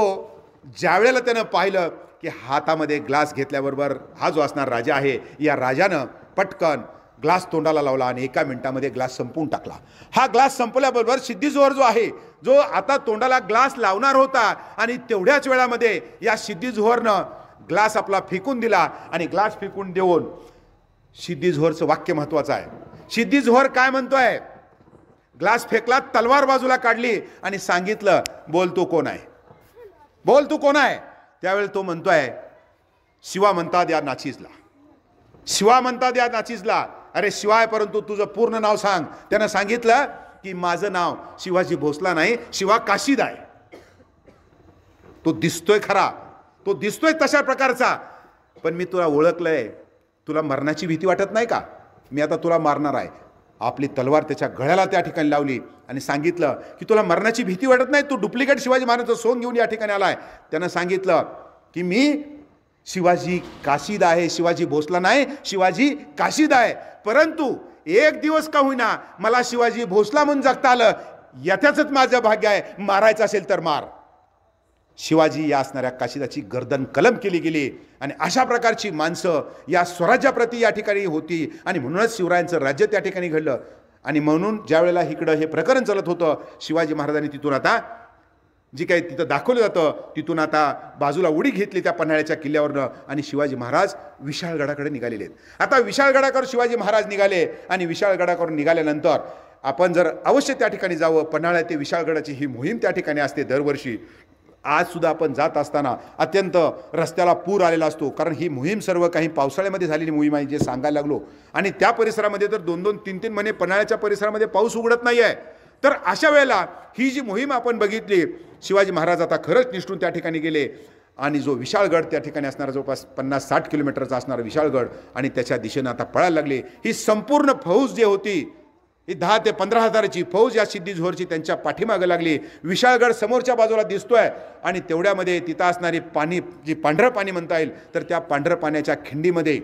वेळेला त्यानं पाहिलं की हातामध्ये ग्लास घेतल्याबरोबर हा जो असणार राजा आहे या राजानं पटकन ग्लास तोंडाला लावला आणि एका मिनिटामध्ये ग्लास संपवून टाकला हा ग्लास संपवल्याबरोबर सिद्धीजोहर जो आहे जो आता तोंडाला ग्लास लावणार होता आणि तेवढ्याच वेळामध्ये या सिद्धीजोहरनं ग्लास आपला फेकून दिला आणि ग्लास फेकून देऊन सिद्धीजोहरचं वाक्य महत्त्वाचं आहे सिद्धी झोर काय म्हणतोय ग्लास फेकला तलवार बाजूला काढली आणि सांगितलं बोल तू कोण आहे बोल तू कोण आहे त्यावेळी तो म्हणतोय शिवा म्हणतात या नाचीजला शिवा म्हणतात या नाचीजला अरे शिवाय परंतु तुझं पूर्ण नाव सांग त्यानं सांगितलं की माझं नाव शिवाजी भोसला नाही शिवा काशीद आहे तो दिसतोय खरा तो दिसतोय तशा प्रकारचा पण मी तुला ओळखलंय तुला मरणाची भीती वाटत नाही का मी आता तुला मारणार आहे आपली तलवार त्याच्या गळ्याला त्या ठिकाणी लावली आणि सांगितलं की तुला मरणाची भीती वाटत नाही तू डुप्लिकेट शिवाजी महाराजांचं सोंग घेऊन या ठिकाणी आला आहे त्यानं सांगितलं की मी शिवाजी काशीद आहे शिवाजी भोसला नाही शिवाजी काशीद आहे परंतु एक दिवस का होईना मला शिवाजी भोसला म्हणून जगता आलं याच्याच माझं भाग्य आहे मारायचं असेल तर मार शिवाजी या असणाऱ्या काशिदाची गर्दन कलम केली गेली आणि अशा प्रकारची माणसं या स्वराज्याप्रती या ठिकाणी होती आणि म्हणूनच शिवरायांचं राज्य त्या ठिकाणी घडलं आणि म्हणून ज्यावेळेला इकडं हे प्रकरण चालत होतं शिवाजी महाराजांनी तिथून आता जी काही तिथं दाखवलं जातं तिथून आता बाजूला उडी घेतली त्या पन्हाळ्याच्या किल्ल्यावरनं आणि शिवाजी महाराज विशाळगडाकडे निघालेले आहेत आता विशाळगडाकडे शिवाजी महाराज निघाले आणि विशाळगडाकडून निघाल्यानंतर आपण जर अवश्य त्या ठिकाणी जावं पन्हाळ्या ते विशाळगडाची ही मोहीम त्या ठिकाणी असते दरवर्षी आजसुद्धा आपण जात असताना अत्यंत रस्त्याला पूर आलेला असतो कारण ही मोहीम सर्व काही पावसाळ्यामध्ये झालेली मोहीम आहे जे सांगायला लागलो आणि त्या परिसरामध्ये तर दोन दोन तीन तीन महिने पन्हाळ्याच्या परिसरामध्ये पाऊस उघडत नाही आहे तर अशा वेळेला ही जी मोहीम आपण बघितली शिवाजी महाराज आता खरंच निष्ठून त्या ठिकाणी गेले आणि जो विशाळगड त्या ठिकाणी असणारा जवळपास पन्नास साठ किलोमीटरचा असणारा विशाळगड आणि त्याच्या दिशेनं आता पळायला लागले ही संपूर्ण फौज जी होती ही दहा ते पंधरा हजाराची फौज या सिद्धी झोरची त्यांच्या पाठीमागं लागली विशाळगड समोरच्या बाजूला दिसतोय आणि तेवढ्यामध्ये तिथं असणारी पाणी जी पांढरं पाणी म्हणता येईल तर त्या पांढरं पाण्याच्या खिंडीमध्ये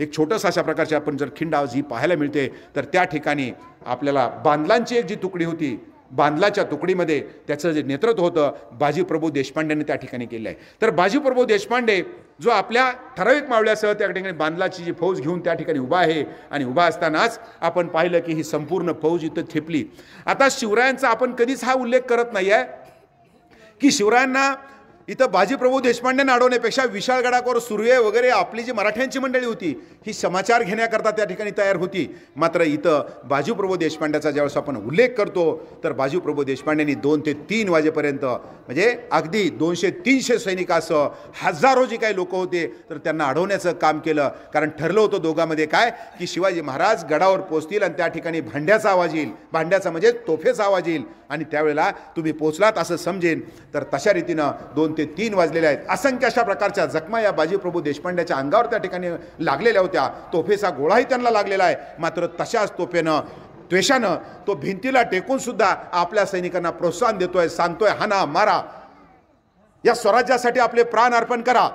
एक छोटंसं अशा प्रकारची आपण जर खिंड आज ही पाहायला मिळते तर त्या ठिकाणी आपल्याला बांधलांची एक जी तुकडी होती बांधलाच्या तुकडीमध्ये त्याचं जे नेतृत्व होतं बाजीप्रभू देशपांडेने त्या ठिकाणी केलं आहे तर बाजीप्रभू देशपांडे जो आपल्या ठराविक मावळ्यासह त्या ठिकाणी बांधलाची जी फौज घेऊन त्या ठिकाणी उभा आहे आणि उभा असतानाच आपण पाहिलं की ही संपूर्ण फौज इथं थेपली आता शिवरायांचा आपण कधीच हा उल्लेख करत नाही आहे की शिवरायांना इथं बाजीप्रभू देशपांड्यांना अडवण्यापेक्षा विशाळ गडाकोर सुर्वे वगैरे आपली जी मराठ्यांची मंडळी होती ही समाचार घेण्याकरता त्या ठिकाणी तयार होती मात्र इथं बाजूप्रभू देशपांड्याचा ज्यावेळेस आपण उल्लेख करतो तर बाजूप्रभू देशपांडेंनी दोन ते तीन वाजेपर्यंत म्हणजे अगदी दोनशे तीनशे सैनिकासह हजारो जी काही लोक होते तर त्यांना अडवण्याचं काम केलं कारण ठरलं होतं दोघांमध्ये काय की शिवाजी महाराज गडावर पोचतील आणि त्या ठिकाणी भांड्याचा आवाज येईल भांड्याचा म्हणजे तोफेचा आवाज येईल आणि त्यावेळेला तुम्ही पोचलात असं समजेन तर तशा रीतीनं दोन ते तीन वाजलेले आहेत असंख्य अशा प्रकारच्या जखमा या बाजीप्रभू देशपांड्याच्या अंगावर त्या ठिकाणी लागलेल्या होत्या तोफेचा गोळाही त्यांना लागलेला आहे मात्र तशाच तोफेनं त्वेषानं तो भिंतीला टेकूनसुद्धा आपल्या सैनिकांना प्रोत्साहन देतोय सांगतोय हाना मारा या स्वराज्यासाठी आपले प्राण अर्पण करा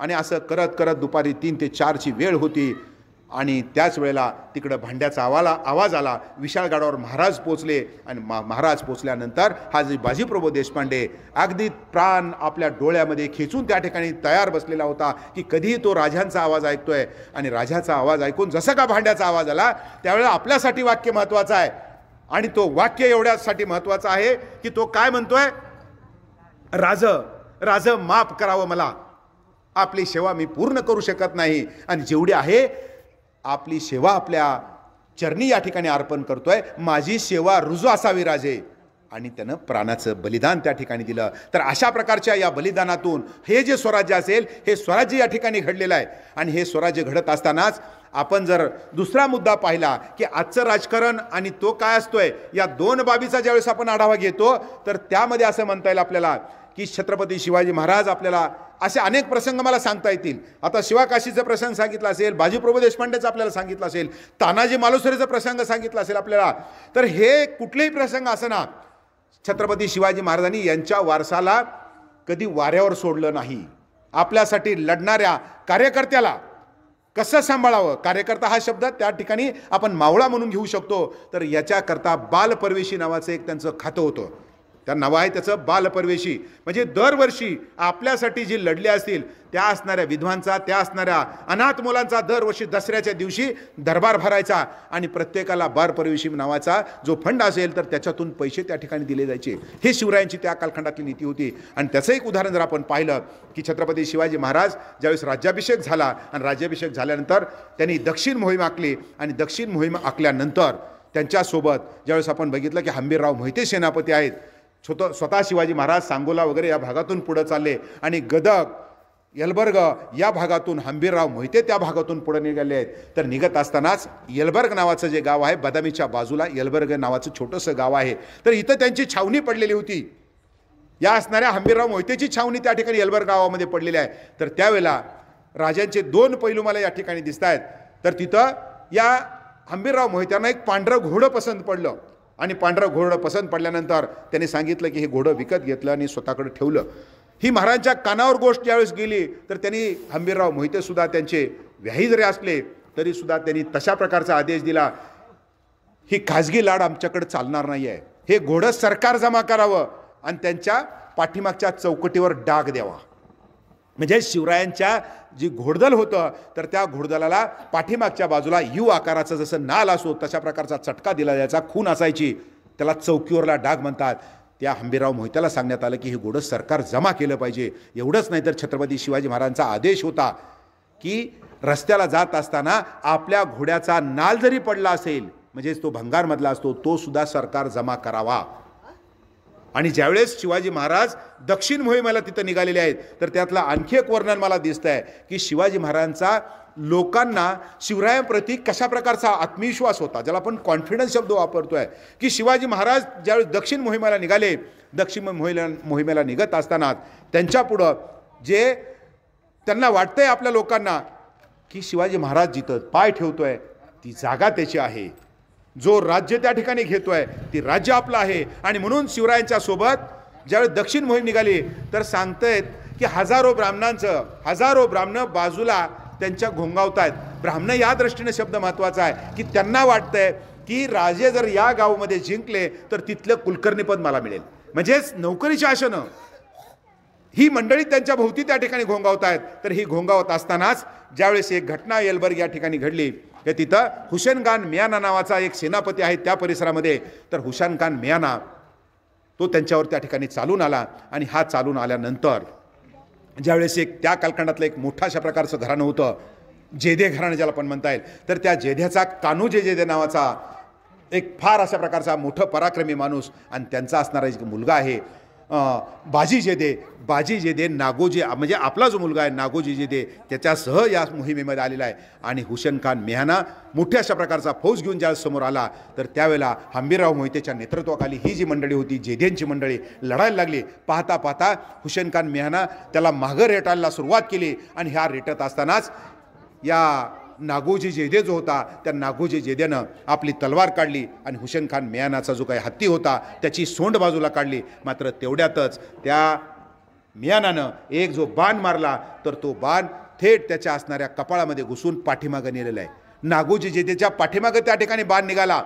आणि असं करत करत दुपारी तीन ते चारची वेळ होती आणि त्याच वेळेला तिकडं भांड्याचा आवाला आवाज आला विशाळगडावर महाराज पोचले आणि मा महाराज पोचल्यानंतर हा जे बाजीप्रभू देशपांडे अगदी प्राण आपल्या डोळ्यामध्ये खेचून त्या ठिकाणी तयार बसलेला होता की कधीही तो राजांचा आवाज ऐकतोय आणि राजाचा आवाज ऐकून जसं का भांड्याचा आवाज आला त्यावेळेला आपल्यासाठी वाक्य महत्त्वाचं आहे आणि तो वाक्य एवढ्यासाठी महत्त्वाचा आहे की तो काय म्हणतोय राज राज माफ करावं मला आपली सेवा मी पूर्ण करू शकत नाही आणि जेवढी आहे आपली सेवा आपल्या चरणी या ठिकाणी अर्पण करतोय माझी सेवा रुजू असावी राजे आणि त्यानं प्राणाचं बलिदान त्या ठिकाणी दिलं तर अशा प्रकारच्या या बलिदानातून हे जे स्वराज्य असेल हे स्वराज्य या ठिकाणी घडलेलं आहे आणि हे स्वराज्य घडत असतानाच आपण जर दुसरा मुद्दा पाहिला की आजचं राजकारण आणि तो काय असतोय या दोन बाबीचा ज्यावेळेस आपण आढावा घेतो तर त्यामध्ये असं म्हणता येईल आपल्याला की छत्रपती शिवाजी महाराज आपल्याला असे अनेक प्रसंग मला सांगता येतील आता शिवाकाशीचा प्रसंग सांगितला असेल बाजीप्रभू देशपांडेचा आपल्याला सांगितलं असेल तानाजी मालुसरेचा प्रसंग सांगितला असेल आपल्याला तर हे कुठलेही प्रसंग असना छत्रपती शिवाजी महाराजांनी यांच्या वारसाला कधी वाऱ्यावर सोडलं नाही आपल्यासाठी लढणाऱ्या कार्यकर्त्याला कसं सांभाळावं कार्यकर्ता हा शब्द त्या ठिकाणी आपण मावळा म्हणून घेऊ शकतो तर याच्याकरता बालपरवेशी नावाचं एक त्यांचं खातं होतं त्या नावं आहे त्याचं बालपरवेशी म्हणजे दरवर्षी आपल्यासाठी जी लढल्या असतील त्या असणाऱ्या विधवांचा त्या असणाऱ्या अनाथ मुलांचा दरवर्षी दसऱ्याच्या दिवशी दरबार भरायचा आणि प्रत्येकाला बारपरवेशी नावाचा जो फंड असेल तर त्याच्यातून पैसे त्या ठिकाणी दिले जायचे हे शिवरायांची त्या कालखंडातली नीती होती आणि त्याचं एक उदाहरण जर आपण पाहिलं की छत्रपती शिवाजी महाराज ज्यावेळेस राज्याभिषेक झाला आणि राज्याभिषेक झाल्यानंतर त्यांनी दक्षिण मोहीम आखली आणि दक्षिण मोहीम आखल्यानंतर त्यांच्यासोबत ज्यावेळेस आपण बघितलं की हंबीरराव मोहिते सेनापती आहेत स्वतः स्वतः शिवाजी महाराज सांगोला वगैरे या भागातून पुढं चालले आणि गदक यलबर्ग या भागातून हंबीरराव मोहिते त्या भागातून पुढे निघाले आहेत तर निघत असतानाच यलबर्ग नावाचं जे गाव आहे बदामीच्या बाजूला यलबर्ग नावाचं छोटंसं गाव आहे तर इथं त्यांची छावणी पडलेली होती या असणाऱ्या हंबीरराव मोहितेची छावणी त्या ठिकाणी यलबर्ग गावामध्ये पडलेली आहे तर त्यावेळेला राजांचे दोन पैलू मला या ठिकाणी दिसत आहेत तर तिथं या हंबीरराव मोहित्यांना एक पांढरं घोडं पसंत पडलं आणि पांढरं घोडं पसंत पडल्यानंतर त्यांनी सांगितलं की हे घोडं विकत घेतलं आणि स्वतःकडे ठेवलं ही महाराजांच्या कानावर गोष्ट ज्यावेळेस गेली तर त्यांनी हंबीरराव मोहितेसुद्धा त्यांचे व्याही जरी असले तरीसुद्धा त्यांनी तशा प्रकारचा आदेश दिला ही खाजगी लाड आमच्याकडे चालणार नाही आहे हे घोडं सरकार जमा करावं आणि त्यांच्या पाठीमागच्या चौकटीवर डाग द्यावा म्हणजे शिवरायांच्या जी घोडदल होतं तर त्या घोडदलाला पाठीमागच्या बाजूला यू आकाराचं जसं नाल असो तशा प्रकारचा चटका दिला जायचा खून असायची त्याला चौकीवरला डाग म्हणतात त्या हंबीरराव मोहित्याला सांगण्यात आलं की हे घोडं सरकार जमा केलं पाहिजे एवढंच नाही तर छत्रपती शिवाजी महाराजांचा आदेश होता की रस्त्याला जात असताना आपल्या घोड्याचा नाल जरी पडला असेल म्हणजेच तो भंगारमधला असतो तो सुद्धा सरकार जमा करावा आणि ज्यावेळेस शिवाजी महाराज दक्षिण मोहिमेला तिथं निघालेले आहेत तर त्यातलं आणखी एक वर्णन मला दिसत आहे की शिवाजी महाराजांचा लोकांना शिवरायांप्रती कशा प्रकारचा आत्मविश्वास होता ज्याला आपण कॉन्फिडन्स शब्द वापरतो आहे की शिवाजी महाराज ज्यावेळेस दक्षिण मोहिमेला निघाले दक्षिण मोहिला मोहिमेला निघत असताना त्यांच्यापुढं जे त्यांना वाटतंय आपल्या लोकांना की शिवाजी महाराज जिथं पाय ठेवतो आहे ती जागा त्याची आहे जो राज्य त्या ठिकाणी घेतो आहे ती राज्य आपलं आहे आणि म्हणून शिवरायांच्या सोबत ज्यावेळी दक्षिण मोहीम निघाली तर सांगतायत की हजारो ब्राह्मणांचं हजारो ब्राह्मण बाजूला त्यांच्या घोंगावत आहेत ब्राह्मण या दृष्टीने शब्द महत्त्वाचा आहे की त्यांना वाटतंय की राजे जर या गावामध्ये जिंकले तर तिथलं कुलकर्णीपद मला मिळेल म्हणजेच नोकरी शासनं ही मंडळी त्यांच्या भोवती त्या ठिकाणी घोंगावत आहेत तर ही घोंगावत असतानाच ज्यावेळेस एक घटना येलबर्ग या ठिकाणी घडली हे तिथं हुसेन खान मियाना नावाचा एक सेनापती आहे त्या परिसरामध्ये तर हुसेन खान मियाना तो त्यांच्यावर त्या ठिकाणी चालून आला आणि हा चालून आल्यानंतर ज्यावेळेस एक त्या कालखंडातलं एक मोठा अशा प्रकारचं घराणं होतं जेधे घराणं ज्याला आपण म्हणता येईल तर त्या जेध्याचा जे जेधे नावाचा एक फार अशा प्रकारचा मोठं पराक्रमी माणूस आणि त्यांचा असणारा एक मुलगा आहे बाजी दे बाजी जेदे नागोजी म्हणजे आपला जो मुलगा आहे नागोजी जेदे त्याच्यासह या मोहिमेमध्ये आलेला आहे आणि हुसेन खान मेहाना मोठ्या अशा प्रकारचा फौज घेऊन ज्या समोर आला तर त्यावेळेला हंबीरराव मोहितेच्या नेतृत्वाखाली ही जी मंडळी होती जेदेंची मंडळी लढायला लागली पाहता पाहता हुसेन खान मेहाना त्याला माघं रेटायला सुरुवात केली आणि ह्या रेटत असतानाच या नागोजी जेदे जो होता त्या नागोजी जेदेनं आपली तलवार काढली आणि हुसेन खान मियानाचा जो काही हत्ती होता त्याची सोंड बाजूला काढली मात्र तेवढ्यातच त्या मियानानं एक जो बाण मारला तर तो बाण थेट त्याच्या असणाऱ्या कपाळामध्ये घुसून पाठीमागं नेलेला आहे नागोजी जेदेच्या पाठीमागं त्या ठिकाणी बाण निघाला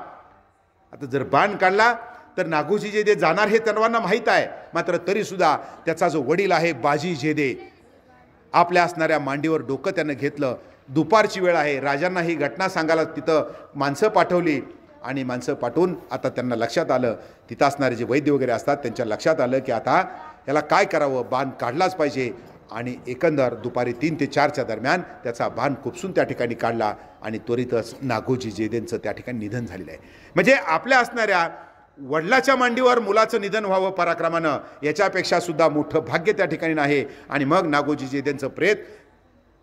आता जर बाण काढला तर नागोजी जेदे जाणार हे तर्वांना माहीत आहे मात्र तरीसुद्धा त्याचा जो वडील आहे बाजी जेदे आपल्या असणाऱ्या मांडीवर डोकं त्यानं घेतलं दुपारची वेळ आहे राजांना ही घटना सांगायला तिथं माणसं पाठवली आणि माणसं पाठवून आता त्यांना लक्षात आलं तिथं असणारे जे वैद्य वगैरे असतात त्यांच्या लक्षात आलं की आता याला काय करावं बाण काढलाच पाहिजे आणि एकंदर दुपारी तीन ते चारच्या दरम्यान त्याचा भान खुपसून त्या ठिकाणी काढला आणि त्वरितच नागोजी जेदेंचं त्या ठिकाणी निधन झालेलं आहे म्हणजे आपल्या असणाऱ्या वडिलाच्या मांडीवर मुलाचं निधन व्हावं पराक्रमानं याच्यापेक्षा सुद्धा मोठं भाग्य त्या ठिकाणी नाही आणि मग नागोजी जेदेंचं प्रेत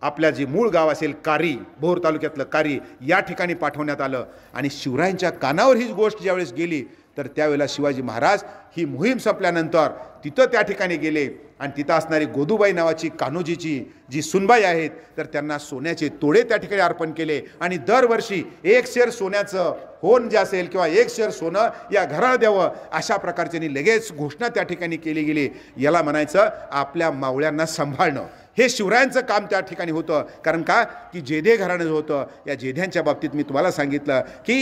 आपल्या जे मूळ गाव असेल कारी भोर तालुक्यातलं कारी या ठिकाणी पाठवण्यात आलं आणि शिवरायांच्या कानावर ही गोष्ट ज्यावेळेस गेली तर त्यावेळेला शिवाजी महाराज ही मोहीम संपल्यानंतर तिथं त्या ठिकाणी गेले आणि तिथं असणारी गोदूबाई नावाची कान्होजीची जी सुनबाई आहेत तर त्यांना सोन्याचे तोडे त्या ठिकाणी अर्पण केले आणि दरवर्षी एक शेर सोन्याचं होन जे असेल किंवा एक शेर सोनं या घराला द्यावं अशा प्रकारच्यानी लगेच घोषणा त्या ठिकाणी केली गेली याला म्हणायचं आपल्या मावळ्यांना सांभाळणं हे शिवरायांचं काम त्या ठिकाणी होतं कारण का की जेधे घराणं होतं या जेध्यांच्या बाबतीत मी तुम्हाला सांगितलं की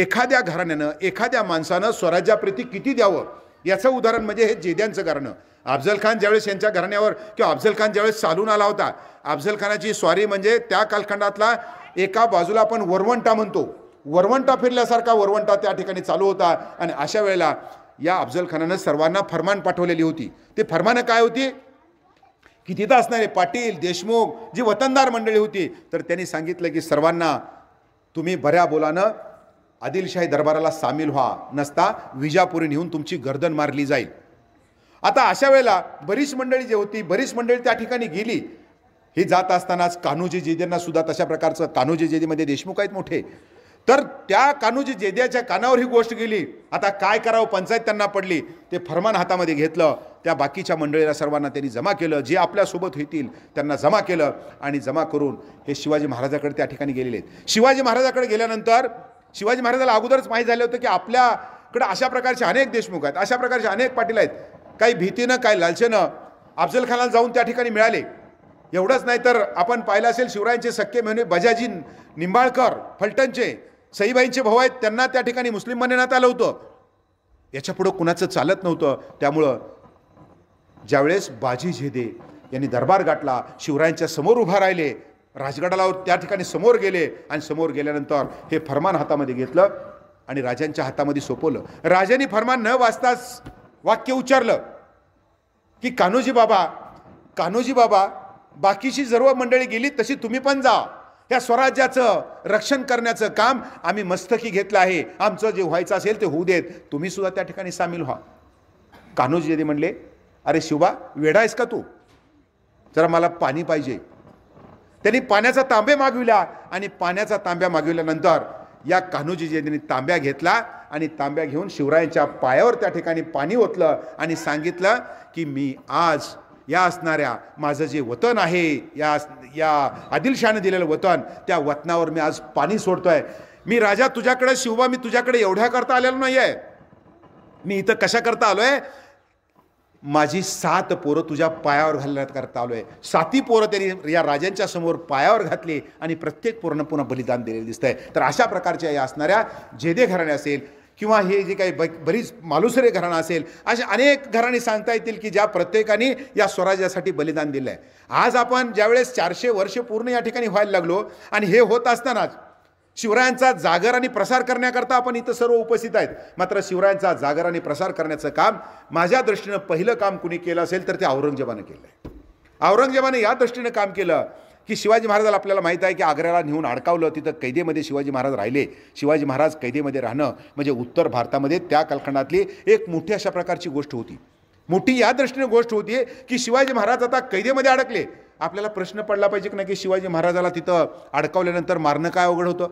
एखाद्या घराण्यानं एखाद्या माणसानं स्वराज्याप्रती किती द्यावं याचं उदाहरण म्हणजे हे जेद्यांचं घराणं अफजल खान ज्यावेळेस यांच्या घराण्यावर किंवा अफजल खान ज्यावेळेस चालून आला होता अफजल खानाची स्वारी म्हणजे त्या कालखंडातला एका बाजूला आपण वरवंटा म्हणतो वरवंटा फिरल्यासारखा वरवंटा त्या ठिकाणी चालू होता आणि अशा वेळेला या अफजल खानानं सर्वांना फरमान पाठवलेली होती ते फरमानं काय होती की तिथं असणारे पाटील देशमुख जी वतनदार मंडळी होती तर त्यांनी सांगितलं की सर्वांना तुम्ही बऱ्या बोलानं आदिलशाही दरबाराला सामील व्हा नसता विजापुरी नेऊन तुमची गर्दन मारली जाईल आता अशा वेळेला बरीच मंडळी जी होती बरीच मंडळी त्या ठिकाणी गेली ही जात असतानाच कान्होजी जेद्यांना सुद्धा तशा प्रकारचं कान्होजी जेदेमध्ये देशमुख आहेत मोठे तर त्या कान्होजी जेद्याच्या कानावर ही गोष्ट गेली आता काय करावं पंचायत त्यांना पडली ते फरमान हातामध्ये घेतलं त्या बाकीच्या मंडळीला सर्वांना त्यांनी जमा केलं जे आपल्यासोबत होतील त्यांना जमा केलं आणि जमा करून हे शिवाजी महाराजाकडे त्या ठिकाणी गेलेले आहेत शिवाजी महाराजाकडे गेल्यानंतर शिवाजी महाराजाला अगोदरच माहीत झालं होतं की आपल्याकडे अशा प्रकारचे अनेक देशमुख आहेत अशा प्रकारचे अनेक पाटील आहेत काही भीतीनं काही लालचेनं अफजल खानाला जाऊन त्या ठिकाणी मिळाले एवढंच नाही तर आपण पाहिलं असेल शिवरायांचे सख्खे म्हणून बजाजी निंबाळकर फलटणचे सईबाईंचे भाऊ आहेत त्यांना त्या ठिकाणी मुस्लिम बनवण्यात आलं होतं याच्यापुढं कुणाचं चालत नव्हतं त्यामुळं ज्यावेळेस बाजी झेदे यांनी दरबार गाठला शिवरायांच्या समोर उभा राहिले राजगडाला त्या ठिकाणी समोर गेले आणि समोर गेल्यानंतर हे फरमान हातामध्ये घेतलं आणि राजांच्या हातामध्ये सोपवलं राजांनी फरमान न वाचताच वाक्य उच्चारलं की कान्होजी बाबा कान्होजी बाबा बाकीची सर्व मंडळी गेली तशी तुम्ही पण जा या स्वराज्याचं रक्षण करण्याचं काम आम्ही मस्तकी घेतलं आहे आमचं जे व्हायचं असेल ते होऊ देत तुम्ही सुद्धा त्या ठिकाणी सामील व्हा कान्होजी म्हणले अरे शिवा वेडा आहेस का तू जरा मला पाणी पाहिजे त्यांनी पाण्याचा तांबे मागविला आणि पाण्याचा तांब्या मागविल्यानंतर या कान्होजीजींनी तांब्या घेतला आणि तांब्या घेऊन शिवरायांच्या पायावर त्या ठिकाणी पाणी ओतलं आणि सांगितलं की मी आज या असणाऱ्या माझं जे वतन आहे या या आदिलशाने दिलेलं वतन त्या वतनावर मी आज पाणी सोडतोय मी राजा तुझ्याकडे शिवबा मी तुझ्याकडे एवढ्या करता आलेलो नाही आहे मी इथं कशा करता आलो आहे माझी सात पोरं तुझ्या पायावर घालण्याकरता आलो आहे साती पोरं त्यांनी या राजांच्या समोर पायावर घातली आणि प्रत्येक पोरनं पुन्हा बलिदान दिलेलं दिसत आहे तर अशा प्रकारच्या या असणाऱ्या जेदे घराणे असेल किंवा हे जे काही ब बरीच मालुसरे घराणं असेल अशा अनेक घराणे सांगता येतील की ज्या प्रत्येकाने या स्वराज्यासाठी बलिदान दिलं आहे आज आपण ज्यावेळेस चारशे वर्ष पूर्ण या ठिकाणी व्हायला लागलो आणि हे होत असतानाच शिवरायांचा जागर आणि प्रसार करण्याकरता आपण इथं सर्व उपस्थित आहेत मात्र शिवरायांचा जागर आणि प्रसार करण्याचं काम माझ्या दृष्टीनं पहिलं काम कुणी केलं असेल तर ते औरंगजेबानं केलं आहे औरंगजेबाने या दृष्टीनं काम केलं की शिवाजी महाराजाला आपल्याला माहीत आहे की आग्र्याला नेऊन अडकावलं तिथं कैदेमध्ये शिवाजी महाराज राहिले शिवाजी महाराज कैदेमध्ये राहणं म्हणजे उत्तर भारतामध्ये त्या कालखंडातली एक मोठी अशा प्रकारची गोष्ट होती मोठी या दृष्टीने गोष्ट होती की शिवाजी महाराज आता कैदेमध्ये अडकले आपल्याला प्रश्न पडला पाहिजे की नाही की शिवाजी महाराजाला तिथं अडकवल्यानंतर मारणं काय अवघड होतं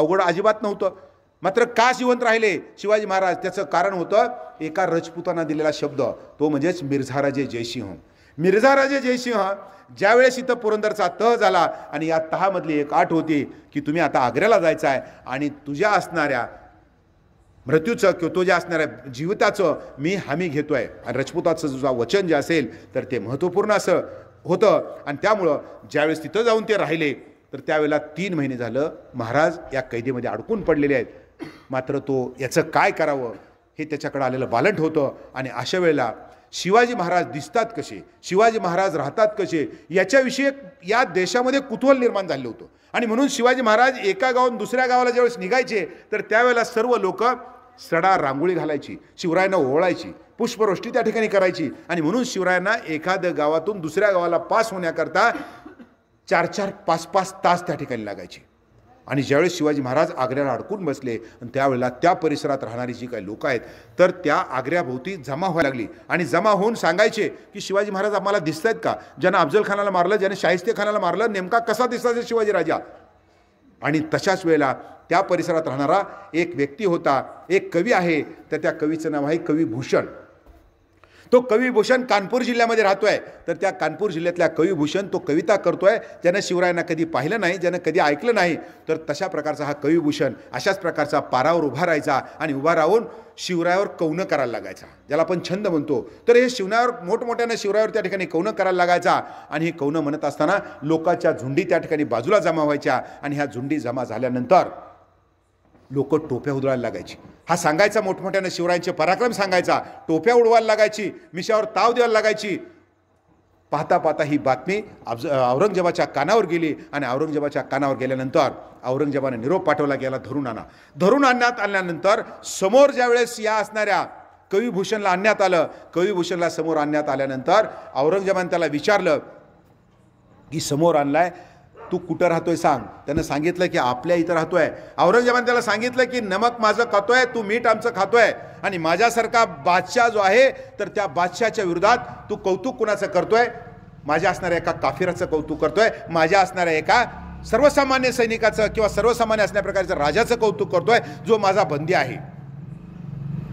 अवघड अजिबात नव्हतं मात्र का जिवंत राहिले शिवाजी महाराज त्याचं कारण होतं एका रजपुतांना दिलेला शब्द तो म्हणजेच मिर्झा राजे जयसिंह मिर्झा राजे जयसिंह ज्यावेळेस इथं पुरंदरचा तह झाला आणि या तहामधली एक आठ होती की तुम्ही आता आग्र्याला जायचं आहे आणि तुझ्या असणाऱ्या मृत्यूचं किंवा तुझ्या असणाऱ्या जीवताचं मी हमी घेतो आहे आणि रजपुताचं तुझा वचन जे असेल तर ते महत्त्वपूर्ण असं होतं आणि त्यामुळं ज्यावेळेस तिथं जाऊन ते राहिले तर त्यावेळेला तीन महिने झालं महाराज या कैदेमध्ये अडकून पडलेले आहेत मात्र तो याचं काय करावं हे त्याच्याकडं आलेलं बालंट होतं आणि अशा वेळेला शिवाजी महाराज दिसतात कसे शिवाजी महाराज राहतात कसे याच्याविषयी या देशामध्ये कुतूहल निर्माण झालं होतं आणि म्हणून शिवाजी महाराज एका गावून दुसऱ्या गावाला ज्यावेळेस निघायचे तर त्यावेळेला सर्व लोक सडा रांगोळी घालायची शिवरायांना ओवळायची पुष्पवृष्टी त्या ठिकाणी करायची आणि म्हणून शिवरायांना एखाद्या गावातून दुसऱ्या गावाला पास होण्याकरता चार चार पाच पाच तास त्या ठिकाणी लागायचे आणि ज्यावेळेस शिवाजी महाराज आग्र्याला अडकून बसले आणि त्यावेळेला त्या परिसरात राहणारी जी काही लोक आहेत तर त्या आग्र्याभोवती जमा व्हायला लागली आणि जमा होऊन सांगायचे की शिवाजी महाराज आम्हाला दिसत आहेत का ज्यानं अफजल खानाला मारलं ज्याने शाहिस्ते खानाला मारलं नेमका कसा दिसला शिवाजी राजा आणि तशाच वेळेला त्या परिसरात राहणारा एक व्यक्ती होता एक कवी आहे तर त्या कवीचं नाव आहे कवी भूषण तो कविभूषण कानपूर जिल्ह्यामध्ये राहतो आहे तर त्या कानपूर जिल्ह्यातल्या कविभूषण तो कविता करतो आहे ज्यानं शिवरायांना कधी पाहिलं नाही ज्यानं कधी ऐकलं नाही तर तशा प्रकारचा हा कविभूषण अशाच प्रकारचा पारावर उभा राहायचा आणि उभा राहून शिवरायावर कौनं करायला लागायचा ज्याला आपण छंद म्हणतो तर हे शिवरायावर मोठमोठ्यानं शिवरायावर त्या ठिकाणी कौनं करायला लागायचा आणि हे कौनं म्हणत असताना लोकांच्या झुंडी त्या ठिकाणी बाजूला जमा व्हायच्या आणि ह्या झुंडी जमा झाल्यानंतर लोक टोप्या उधळायला लागायची हा सांगायचा मोठमोठ्यानं शिवरायांचे पराक्रम सांगायचा टोप्या उडवायला लागायची मिशावर ताव द्यायला लागायची पाहता पाहता ही बातमी अब्ज औरंगजेबाच्या कानावर गेली आणि औरंगजेबाच्या कानावर गेल्यानंतर औरंगजेबाने निरोप पाठवला गेला धरून आणा धरून आणण्यात आणल्यानंतर समोर ज्यावेळेस या असणाऱ्या कवीभूषणला आणण्यात आलं कवीभूषणला समोर आणण्यात आल्यानंतर औरंगजेबाने त्याला विचारलं की समोर आणलाय तू कुठं राहतोय सांग त्यानं सांगितलं की आपल्या इथं राहतोय औरंगजेबाने त्याला सांगितलं की नमक माझं खातोय तू मीठ आमचं खातोय आणि माझ्यासारखा बादशाह जो आहे तर त्या बादशाच्या विरोधात तू कौतुक कुणाचं करतोय माझ्या असणाऱ्या एका काफिराचं कौतुक करतोय माझ्या असणाऱ्या एका सर्वसामान्य सैनिकाचं किंवा सर्वसामान्य असण्या प्रकारचं राजाचं कौतुक करतोय जो माझा बंदी आहे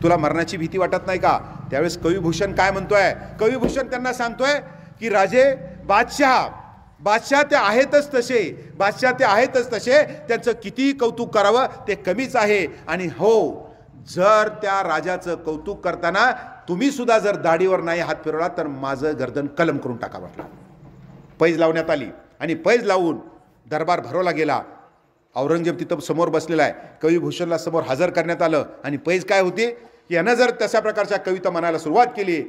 तुला मरणाची भीती वाटत नाही का त्यावेळेस कविभूषण काय म्हणतोय कविभूषण त्यांना सांगतोय की राजे बादशहा बादशाह ते आहेतच तसे बादशाह ते आहेतच तसे त्यांचं कितीही कौतुक करावं ते कमीच आहे आणि हो जर त्या राजाचं कौतुक करताना तुम्ही सुद्धा जर दाढीवर नाही हात फिरवला तर माझं गर्दन कलम करून टाका म्हटलं पैज लावण्यात आली आणि पैज लावून दरबार भरवला गेला औरंगजेब तिथं समोर बसलेला आहे कविभूषणला समोर हजर करण्यात आलं आणि पैज काय होती यानं जर तशा प्रकारच्या कविता म्हणायला सुरुवात केली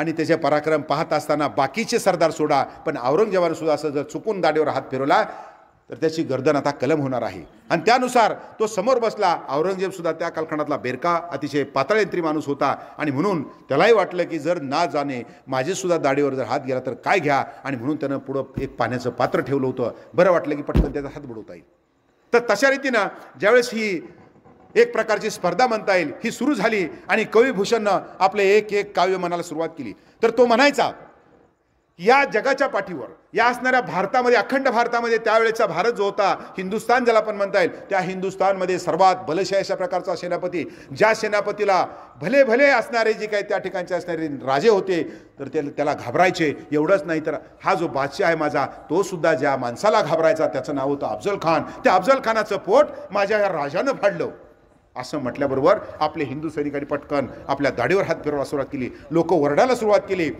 आणि त्याचे पराक्रम पाहत असताना बाकीचे सरदार सोडा पण औरंगजेबाने सुद्धा असं जर चुकून दाढीवर हात फिरवला तर त्याची गर्दन आता कलम होणार आहे आणि त्यानुसार तो समोर बसला औरंगजेबसुद्धा त्या कालखंडातला बेरका अतिशय पातळयंत्री माणूस होता आणि म्हणून त्यालाही वाटलं की जर ना जाणे माझेसुद्धा दाढीवर जर हात गेला तर काय घ्या आणि म्हणून त्यानं पुढं एक पाण्याचं पात्र ठेवलं होतं बरं वाटलं की पटकन त्याचा हात बुडवता येईल तर तशा रीतीनं ज्यावेळेस ही एक प्रकारची स्पर्धा म्हणता येईल ही सुरू झाली आणि कविभूषणनं आपले एक एक काव्य म्हणायला सुरुवात केली तर तो म्हणायचा या जगाच्या पाठीवर या असणाऱ्या भारतामध्ये अखंड भारतामध्ये त्यावेळेचा भारत जो होता हिंदुस्थान ज्याला पण म्हणता येईल त्या हिंदुस्थानमध्ये सर्वात बलशाही अशा प्रकारचा सेनापती ज्या सेनापतीला भले भले असणारे जे काही त्या ठिकाणचे असणारे राजे होते तर ते त्याला घाबरायचे एवढंच नाही तर हा जो बादशाह आहे माझा तो सुद्धा ज्या माणसाला घाबरायचा त्याचं नाव होतं अफजल खान त्या अफजल खानाचं पोट माझ्या या राजानं फाडलं असं म्हटल्याबरोबर आपले हिंदू सैनिकांनी पटकन आपल्या दाढीवर हात फिरवायला सुरुवात केली लोक वरडायला सुरुवात केली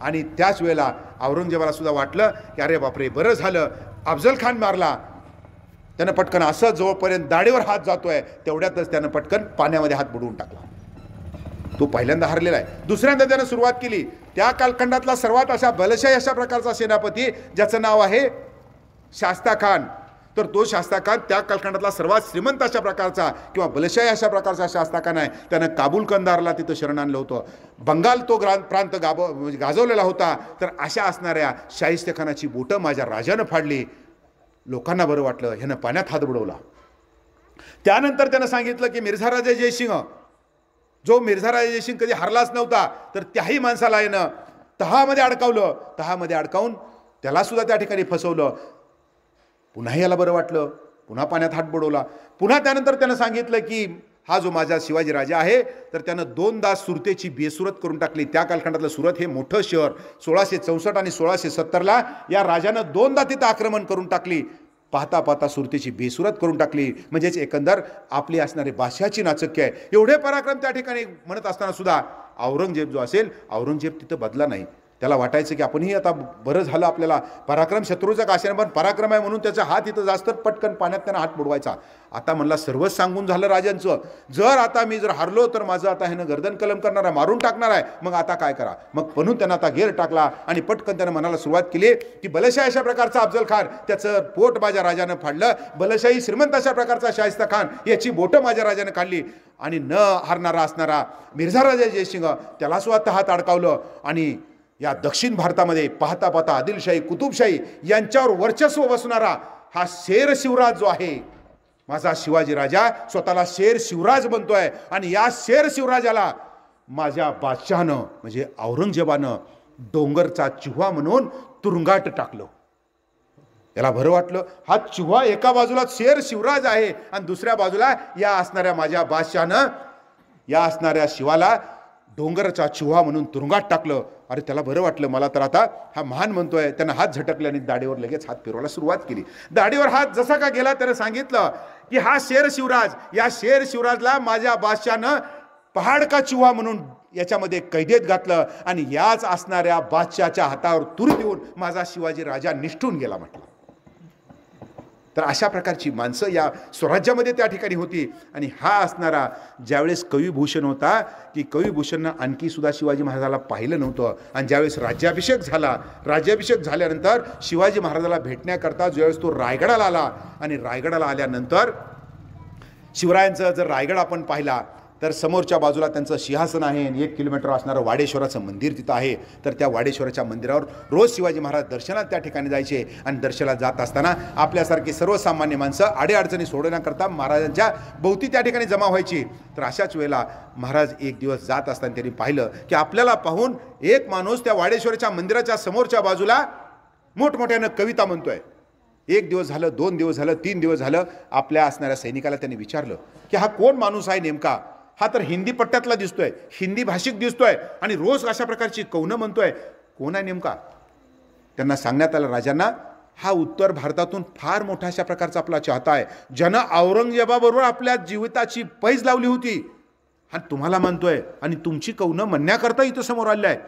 आणि त्याच वेळेला औरंगजेबाला सुद्धा वाटलं की अरे बापरे बरं झालं अफजल खान मारला त्यानं पटकन असं जवळपर्यंत दाढीवर हात जातो आहे तेवढ्यातच त्यानं पटकन पाण्यामध्ये हात बुडवून टाकला तो पहिल्यांदा हरलेला आहे दुसऱ्यांदा त्यानं सुरुवात केली त्या कालखंडातला सर्वात अशा बलशाही अशा प्रकारचा सेनापती ज्याचं नाव आहे शास्ता खान तर तो शास्ताकांत त्या कालखंडातला सर्वात श्रीमंत अशा प्रकारचा किंवा बलशाही अशा प्रकारचा शास्ताकांत आहे त्यानं काबूल कंदारला तिथं शरण आणलं होतं बंगाल तो ग्रां प्रांत गाब म्हणजे गाजवलेला होता तर अशा असणाऱ्या शाहिस्तेखानाची बोटं माझ्या राजानं फाडली लोकांना बरं वाटलं ह्यानं पाण्यात हात बुडवला त्यानंतर त्यानं सांगितलं की मिर्झा राजा जयसिंह जो मिर्झा राजा जयसिंग कधी हरलाच नव्हता तर त्याही माणसाला यानं तहामध्ये अडकावलं तहामध्ये अडकावून त्याला सुद्धा त्या ठिकाणी फसवलं पुन्हाही याला बरं वाटलं पुन्हा पाण्यात हात बुडवला पुन्हा त्यानंतर त्यानं सांगितलं की हा जो माझा शिवाजी राजा आहे तर त्यानं दोनदा सुरतेची बेसुरत करून टाकली त्या कालखंडातलं सुरत हे मोठं शहर सोळाशे चौसष्ट आणि सोळाशे सत्तरला या राजानं दोनदा तिथं आक्रमण करून टाकली पाहता पाहता सुरतेची बेसुरत करून टाकली म्हणजेच एकंदर आपली असणारी भाषाची नाचक्य आहे एवढे पराक्रम त्या ठिकाणी म्हणत असताना सुद्धा औरंगजेब जो असेल औरंगजेब तिथं बदला नाही त्याला वाटायचं की आपणही आता बरं झालं आपल्याला पराक्रम शत्रूचा काशीने पण पराक्रम आहे म्हणून त्याचा हात इथं जास्त पटकन पाण्यात त्यांना हात बुडवायचा आता म्हणला सर्वच सांगून झालं राजांचं जर आता मी जर हारलो तर माझं आता ह्यानं गर्दन कलम करणार आहे मारून टाकणार आहे मग आता काय करा मग म्हणून त्यानं आता घेर टाकला आणि पटकन त्यानं मनाला सुरुवात केली की बलशाही अशा प्रकारचा अफजल खान त्याचं पोट माझ्या राजानं फाडलं बलशाही श्रीमंत अशा प्रकारचा शाहिस्ता खान याची बोटं माझ्या राजानं काढली आणि न हारणारा असणारा मिर्झा राजा जयसिंह त्याला सुद्धा हात अडकावलं आणि या दक्षिण भारतामध्ये पाहता पाहता आदिलशाही कुतुबशाही यांच्यावर वर्चस्व बसणारा हा शेर शिवराज जो आहे माझा शिवाजी राजा स्वतःला शेर शिवराज बनतोय आणि या शेर शिवराजाला माझ्या बादशहानं म्हणजे औरंगजेबानं डोंगरचा चिव्हा म्हणून तुरुंगाट टाकलं याला बरं वाटलं हा चिव्हा एका बाजूला शेर शिवराज आहे आणि दुसऱ्या बाजूला या असणाऱ्या माझ्या बादशहानं या असणाऱ्या शिवाला डोंगरचा चिव्हा म्हणून तुरुंगात टाकलं अरे त्याला बरं वाटलं मला तर आता हा महान म्हणतो आहे त्यानं हात झटकले आणि दाढीवर लगेच हात फिरवायला सुरुवात केली दाढीवर हात जसा का गेला त्यानं सांगितलं की हा शेर शिवराज या शेर शिवराजला माझ्या बादशानं पहाड का चुहा म्हणून याच्यामध्ये कैदेत घातलं आणि याच असणाऱ्या बादशाच्या हातावर तुरी देऊन माझा शिवाजी राजा निष्ठून गेला म्हटलं तर अशा प्रकारची माणसं या स्वराज्यामध्ये त्या ठिकाणी होती आणि हा असणारा ज्यावेळेस कविभूषण होता की कविभूषणनं सुद्धा शिवाजी महाराजाला पाहिलं नव्हतं आणि ज्यावेळेस राज्याभिषेक झाला राज्याभिषेक झाल्यानंतर शिवाजी महाराजाला भेटण्याकरता ज्यावेळेस तो रायगडाला आला आणि रायगडाला आल्यानंतर शिवरायांचं जर रायगड आपण पाहिला तर समोरच्या बाजूला त्यांचं सिंहासन आहे आणि एक किलोमीटर असणारं वाडेश्वराचं मंदिर तिथं आहे तर त्या वाडेश्वराच्या मंदिरावर रोज शिवाजी महाराज दर्शनात त्या ठिकाणी जायचे आणि दर्शनात जात असताना आपल्यासारखी सर्वसामान्य माणसं आडेअडचणी सोडवण्याकरता महाराजांच्या भोवती त्या ठिकाणी जमा व्हायची तर अशाच वेळेला महाराज एक दिवस जात असताना त्यांनी पाहिलं की आपल्याला पाहून एक माणूस त्या वाडेश्वराच्या मंदिराच्या समोरच्या बाजूला मोठमोठ्यानं कविता म्हणतोय एक दिवस झालं दोन दिवस झालं तीन दिवस झालं आपल्या असणाऱ्या सैनिकाला त्यांनी विचारलं की हा कोण माणूस आहे नेमका हा तर हिंदी पट्ट्यातला दिसतोय हिंदी भाषिक दिसतोय आणि रोज अशा प्रकारची कौनं म्हणतोय कोण आहे नेमका त्यांना सांगण्यात आलं राजांना हा उत्तर भारतातून फार मोठा अशा प्रकारचा आपला चाहता आहे ज्यानं औरंगजेबाबरोबर आपल्या जीविताची पैज लावली होती आणि तुम्हाला म्हणतोय आणि तुमची कौनं म्हणण्याकरता इथं समोर आलेलं आहे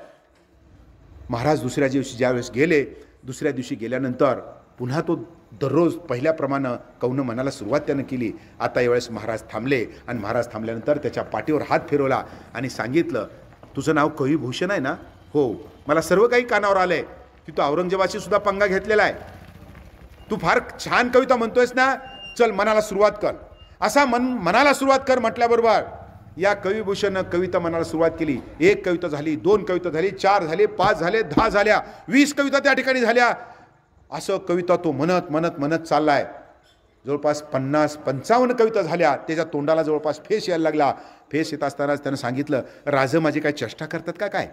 महाराज दुसऱ्या दिवशी ज्यावेळेस गेले दुसऱ्या दिवशी गेल्यानंतर पुन्हा तो दररोज पहिल्याप्रमाणे कौनं मनाला सुरुवात त्यानं केली आता यावेळेस महाराज थांबले आणि महाराज थांबल्यानंतर त्याच्या पाठीवर हात फिरवला आणि सांगितलं तुझं नाव कविभूषण आहे ना हो मला सर्व काही कानावर आलं आहे की तू औरंगजेबाशी सुद्धा पंगा घेतलेला आहे तू फार छान कविता म्हणतोयस ना चल मनाला सुरुवात कर असा मन मनाला सुरुवात कर म्हटल्याबरोबर या कविभूषणनं कविता मनाला सुरुवात केली एक कविता झाली दोन कविता झाली चार झाले पाच झाले दहा झाल्या वीस कविता त्या ठिकाणी झाल्या असं कविता तो म्हणत म्हणत म्हणत चाललाय जवळपास पन्नास पंचावन्न कविता झाल्या त्याच्या तोंडाला जवळपास फेस यायला लागला फेस येत असतानाच त्यानं सांगितलं राजं माझी काय चेष्टा करतात का काय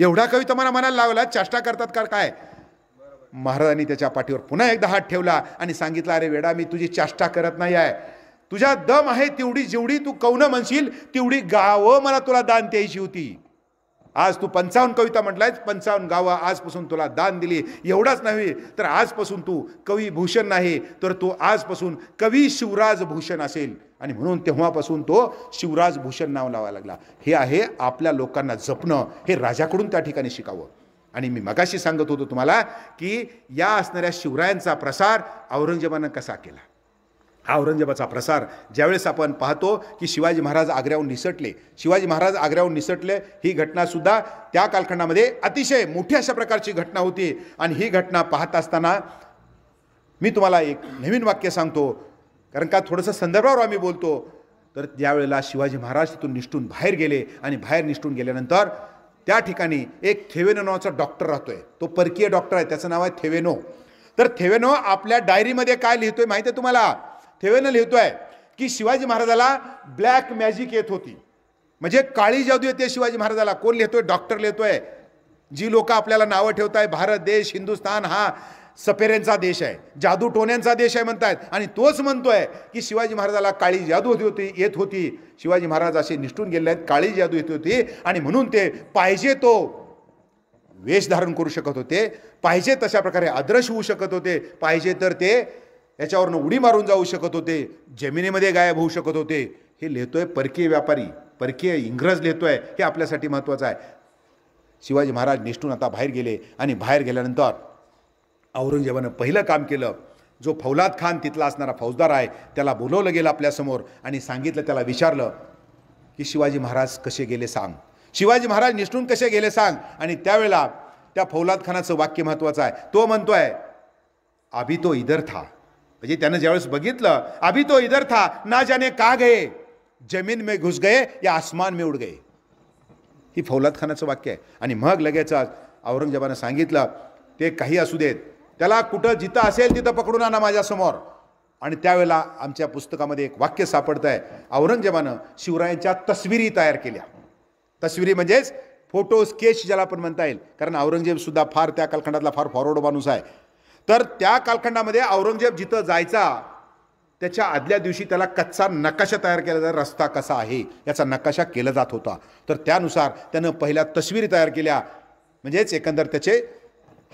एवढा कविता मला मनाला लावला चेष्टा करतात का काय महाराजांनी त्याच्या पाठीवर पुन्हा एकदा हात ठेवला आणि सांगितलं अरे वेडा मी तुझी चाष्टा करत नाही आहे तुझ्या दम आहे तेवढी जेवढी तू कवनं म्हणशील तेवढी गावं मला तुला दान द्यायची होती आज तू पंचावन्न कविता म्हटलायस पंचावन्न गावं आजपासून तुला दान दिली एवढाच नव्हे तर आजपासून तू कवी भूषण नाही तर तू आजपासून कवी शिवराज भूषण असेल आणि म्हणून तेव्हापासून तो शिवराज भूषण नाव लावा लागला हे आहे आपल्या लोकांना जपणं हे राजाकडून त्या ठिकाणी शिकावं आणि मी मगाशी सांगत होतो तुम्हाला की या असणाऱ्या शिवरायांचा प्रसार औरंगजेबानं कसा केला हा औरंगजेबाचा प्रसार ज्यावेळेस आपण पाहतो की शिवाजी महाराज आग्र्याहून निसटले शिवाजी महाराज आग्र्याहून निसटले ही घटनासुद्धा त्या कालखंडामध्ये अतिशय मोठी अशा प्रकारची घटना होती आणि ही घटना पाहत असताना मी तुम्हाला एक नवीन वाक्य सांगतो कारण का थोडंसं संदर्भावर आम्ही बोलतो तर त्यावेळेला शिवाजी महाराज तिथून निष्ठून बाहेर गेले आणि बाहेर निष्ठून गेल्यानंतर त्या ठिकाणी एक थेवेनो नावाचा डॉक्टर राहतोय तो परकीय डॉक्टर आहे त्याचं नाव आहे थेवेनो तर थेवेनो आपल्या डायरीमध्ये काय लिहितोय माहिती आहे तुम्हाला थेवेनं लिहितोय की शिवाजी महाराजाला ब्लॅक मॅजिक येत होती म्हणजे काळी जादू येते शिवाजी महाराजाला कोण लिहितोय डॉक्टर लिहितोय जी लोक आपल्याला नावं ठेवताय भारत देश हिंदुस्थान हा सपेऱ्यांचा देश आहे जादू टोण्यांचा देश आहे म्हणतायत आणि तोच म्हणतोय की शिवाजी महाराजाला काळी जादू होती होती येत होती शिवाजी महाराज असे निष्ठून गेले आहेत काळी जादू येत होती आणि म्हणून ते पाहिजे तो वेश धारण करू शकत होते पाहिजे तशा प्रकारे अदृश्य होऊ शकत होते पाहिजे तर ते याच्यावरनं उडी मारून जाऊ शकत होते जमिनीमध्ये गायब होऊ शकत होते हे लिहितोय परकीय व्यापारी परकीय इंग्रज लिहितोय हे आपल्यासाठी महत्त्वाचं आहे शिवाजी महाराज निष्ठून आता बाहेर गेले आणि बाहेर गेल्यानंतर औरंगजेबानं पहिलं काम केलं जो फौलाद खान तिथला असणारा फौजदार आहे त्याला बोलवलं गेलं आपल्यासमोर आणि सांगितलं त्याला विचारलं की शिवाजी महाराज कसे गेले सांग शिवाजी महाराज निष्ठून कसे गेले सांग आणि त्यावेळेला त्या फौलाद खानाचं वाक्य महत्त्वाचं आहे तो आहे आभी तो इधर था म्हणजे त्यानं ज्यावेळेस बघितलं अभी तो इधर था ना जाने का गए जमीन मे घुस गए या आसमान मे उड गए ही फौलाद खानाचं वाक्य आहे आणि मग लगेच औरंगजेबानं सांगितलं ते काही असू देत त्याला कुठं जिथं असेल तिथं पकडून आणा माझ्यासमोर आणि त्यावेळेला आमच्या पुस्तकामध्ये एक वाक्य सापडतं आहे औरंगजेबानं शिवरायांच्या तस्विरी तयार केल्या तस्विरी म्हणजेच फोटो स्केच ज्याला आपण म्हणता येईल कारण औरंगजेबसुद्धा फार त्या कालखंडातला फार फॉरवर्ड माणूस आहे तर त्या कालखंडामध्ये औरंगजेब जिथं जायचा त्याच्या आदल्या दिवशी त्याला कच्चा नकाशा तयार केला जातो रस्ता कसा आहे याचा नकाशा केला जात होता तर त्यानुसार त्यानं पहिल्या तस्वीरी तयार केल्या म्हणजेच एकंदर त्याचे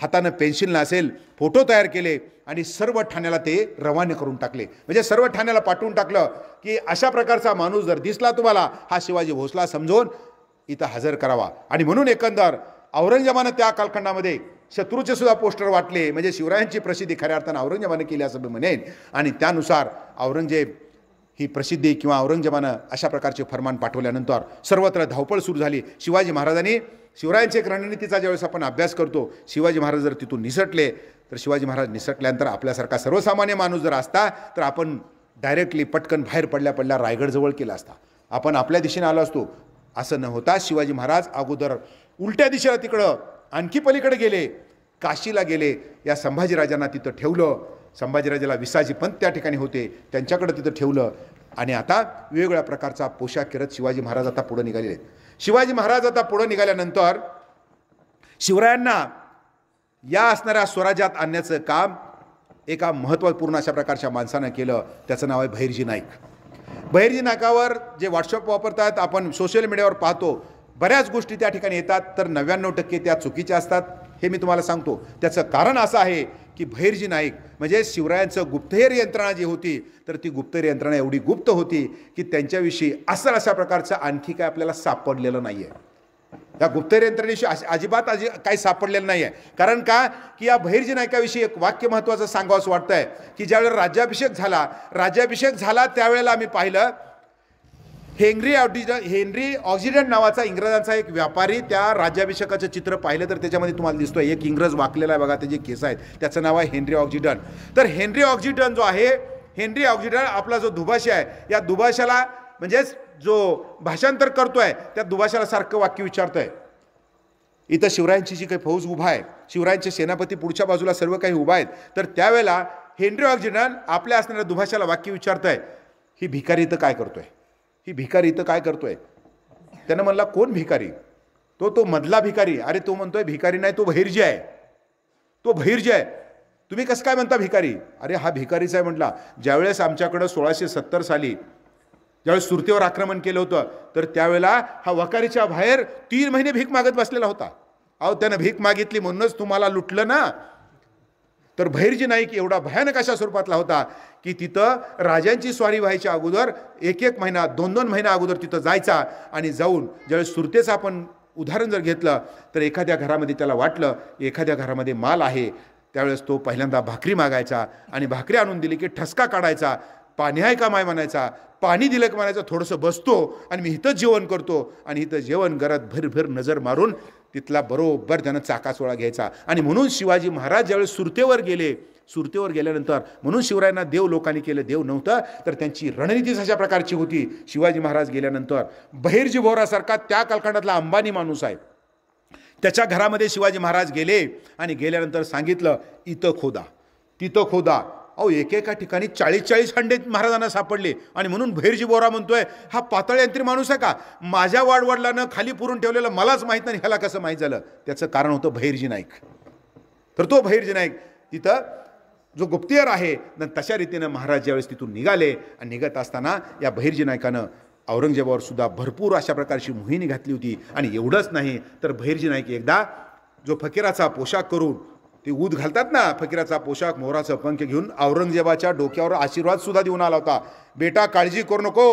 हातानं पेन्सिल असेल फोटो तयार केले आणि सर्व ठाण्याला ते रवाने करून टाकले म्हणजे सर्व ठाण्याला पाठवून टाकलं की अशा प्रकारचा माणूस जर दिसला तुम्हाला हा शिवाजी भोसला समजून इथं हजर करावा आणि म्हणून एकंदर औरंगजेबानं त्या कालखंडामध्ये शत्रूचे सुद्धा पोस्टर वाटले म्हणजे शिवरायांची प्रसिद्धी खऱ्या अर्थानं औरंगजेबाने केली असं मी म्हणेन आणि त्यानुसार औरंगजेब ही प्रसिद्धी किंवा औरंगजेबानं अशा प्रकारचे फरमान पाठवल्यानंतर सर्वत्र धावपळ सुरू झाली शिवाजी महाराजांनी शिवरायांचे एक रणनीतीचा ज्यावेळेस आपण अभ्यास करतो शिवाजी महाराज जर तिथून निसटले तर शिवाजी महाराज निसटल्यानंतर आपल्यासारखा सर्वसामान्य माणूस जर असता तर आपण डायरेक्टली पटकन बाहेर पडल्या पडल्या रायगडजवळ केला असता आपण आपल्या दिशेने आलो असतो असं न होता शिवाजी महाराज अगोदर उलट्या दिशेला तिकडं आणखी पलीकडे गेले काशीला गेले या संभाजीराजांना तिथं ठेवलं संभाजीराजाला विसाजी पंत त्या ठिकाणी होते त्यांच्याकडे तिथं ठेवलं आणि आता वेगवेगळ्या प्रकारचा पोशाख करत शिवाजी महाराज आता पुढं निघालेले शिवाजी महाराज आता पुढं निघाल्यानंतर शिवरायांना या असणाऱ्या स्वराज्यात आणण्याचं काम एका महत्त्वपूर्ण अशा प्रकारच्या माणसानं केलं त्याचं नाव आहे भैरजी नाईक बहिरजी नाकावर जे व्हॉट्सअप वापरतात आपण सोशल मीडियावर पाहतो बऱ्याच गोष्टी त्या ठिकाणी येतात तर नव्याण्णव टक्के त्या चुकीच्या असतात हे मी तुम्हाला सांगतो त्याचं कारण असं आहे की भैरजी नाईक म्हणजे शिवरायांचं गुप्तहेर यंत्रणा जी होती तर ती गुप्तहेर यंत्रणा एवढी गुप्त होती की त्यांच्याविषयी असं अशा प्रकारचं आणखी काय आपल्याला सापडलेलं नाही आहे या गुप्तहेर यंत्रणेशी अजिबात अजि काही सापडलेलं नाही आहे कारण का की या भैरजी नायकाविषयी एक वाक्य महत्त्वाचं सांगावं असं वाटतं आहे की ज्यावेळेला राज्याभिषेक झाला राज्याभिषेक झाला त्यावेळेला आम्ही पाहिलं हेनरी ऑडिज हेनरी ऑक्सिडन नावाचा इंग्रजांचा एक व्यापारी त्या राज्याभिषेकाचं चित्र पाहिलं तर त्याच्यामध्ये तुम्हाला दिसतोय एक इंग्रज वाकलेला आहे बघा त्याचे केस आहेत त्याचं नाव आहे हेनरी ऑक्सिडन तर हेनरी ऑक्सिडन जो आहे हेनरी ऑक्सिडन आपला जो दुभाषी आहे या दुभाषाला म्हणजेच जो भाषांतर करतोय त्या दुभाषाला सारखं वाक्य विचारतोय इथं शिवरायांची जी काही फौज उभा आहे शिवरायांचे सेनापती पुढच्या बाजूला सर्व काही उभा आहेत तर त्यावेळेला हेनरी ऑक्सिडन आपल्या असणाऱ्या दुभाषाला वाक्य विचारतोय ही भिकारी इथं काय करतोय ही भिकारी इथं काय करतोय त्यानं म्हणला कोण भिकारी तो तो मधला भिकारी अरे तो म्हणतोय भिकारी नाही तो बहिर्जी आहे तो बहिर्जी आहे तुम्ही कसं काय म्हणता भिकारी अरे हा भिकारीच आहे म्हटला ज्यावेळेस आमच्याकडं सोळाशे सत्तर साली ज्यावेळेस सुरतेवर आक्रमण केलं होतं तर त्यावेळेला हा वकारीच्या बाहेर तीन महिने भीक मागत बसलेला होता अहो त्यानं भीक मागितली म्हणूनच तुम्हाला लुटलं ना तर भैरजी नाईक एवढा भयानक अशा स्वरूपातला होता की तिथं राजांची स्वारी व्हायच्या अगोदर एक एक महिना दोन दोन महिना अगोदर तिथं जायचा आणि जाऊन ज्यावेळेस सुरतेचं आपण उदाहरण जर घेतलं तर एखाद्या घरामध्ये त्याला वाटलं एखाद्या घरामध्ये माल आहे त्यावेळेस तो पहिल्यांदा भाकरी मागायचा आणि भाकरी आणून दिली की ठसका काढायचा पाणी आहे का माय म्हणायचा पाणी दिलं का म्हणायचं थोडंसं बसतो आणि मी इथंच जेवण करतो आणि इथं जेवण घरात भरभर नजर मारून तिथला बरोबर त्यांना चाकासोळा घ्यायचा आणि म्हणून शिवाजी महाराज ज्यावेळेस सुरतेवर गेले सुरतेवर गेल्यानंतर म्हणून शिवरायांना देव लोकांनी केलं देव नव्हतं तर त्यांची रणनीतीच अशा प्रकारची होती शिवाजी महाराज गेल्यानंतर बहिर्जी भोरासारखा त्या कालखंडातला अंबानी माणूस आहे त्याच्या घरामध्ये शिवाजी महाराज गेले आणि गेल्यानंतर सांगितलं इथं खोदा तिथं खोदा अहो एकेका ठिकाणी चाळीस चाळीस हंडे महाराजांना सापडले आणि म्हणून भैरजी बोरा म्हणतोय हा पातळ यांत्री माणूस आहे का माझ्या वाडवडलानं खाली पुरून ठेवलेलं मलाच माहीत नाही ह्याला कसं माहीत झालं त्याचं कारण होतं भैरजी नाईक तर तो भैरजी नाईक तिथं जो गुप्तियर आहे न तशा रीतीनं महाराज ज्यावेळेस तिथून निघाले आणि निघत असताना या भैरजी नायकानं औरंगजेबावर सुद्धा भरपूर अशा प्रकारची मोहिनी घातली होती आणि एवढंच नाही तर भैरजी नाईक एकदा जो फकीराचा पोशाख करून ते ऊद घालतात ना फकीराचा पोशाख मोहराचं पंख घेऊन औरंगजेबाच्या डोक्यावर आशीर्वाद सुद्धा देऊन आला होता बेटा काळजी करू नको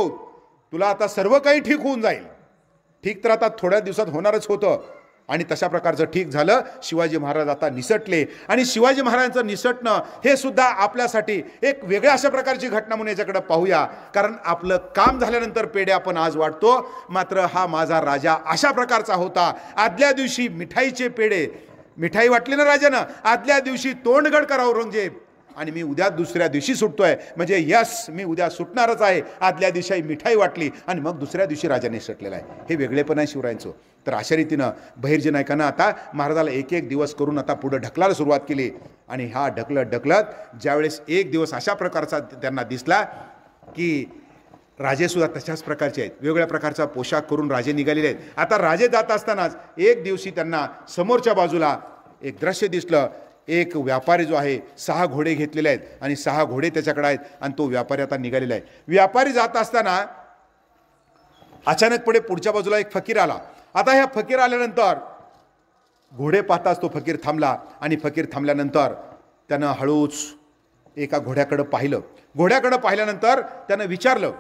तुला आता सर्व काही ठीक होऊन जाईल ठीक तर आता थोड्या दिवसात होणारच होतं आणि तशा प्रकारचं ठीक झालं शिवाजी महाराज आता निसटले आणि शिवाजी महाराजांचं निसटणं हे सुद्धा आपल्यासाठी एक वेगळ्या अशा प्रकारची घटना म्हणून याच्याकडं पाहूया कारण आपलं काम झाल्यानंतर पेढे आपण आज वाटतो मात्र हा माझा राजा अशा प्रकारचा होता आदल्या दिवशी मिठाईचे पेढे मिठाई वाटली ना राजानं आदल्या दिवशी तोंडगड करा औरंगजेब आणि मी उद्या दुसऱ्या दिवशी सुटतोय म्हणजे यस मी उद्या सुटणारच आहे आदल्या दिवशी मिठाई वाटली आणि मग दुसऱ्या दिवशी राजाने सुटलेलं आहे हे वेगळेपण आहे शिवरायांचं तर अशा रीतीनं बहिर्जी नायकानं आता महाराजाला एक एक दिवस करून आता पुढं ढकलायला सुरुवात केली आणि हा ढकलत ढकलत ज्यावेळेस एक दिवस अशा प्रकारचा त्यांना दिसला की राजेसुद्धा तशाच प्रकारचे आहेत वेगवेगळ्या प्रकारचा पोशाख करून राजे निघालेले आहेत आता राजे जात असतानाच एक दिवशी त्यांना समोरच्या बाजूला एक दृश्य दिसलं एक व्यापारी जो आहे सहा घोडे घेतलेले आहेत आणि सहा घोडे त्याच्याकडे आहेत आणि तो व्यापारी आता निघालेला आहे व्यापारी जात असताना अचानकपणे पुढच्या बाजूला एक फकीर आला आता ह्या फकीर आल्यानंतर घोडे पाहताच तो फकीर थांबला आणि फकीर थांबल्यानंतर त्यानं हळूच एका घोड्याकडं पाहिलं घोड्याकडं पाहिल्यानंतर त्यानं विचारलं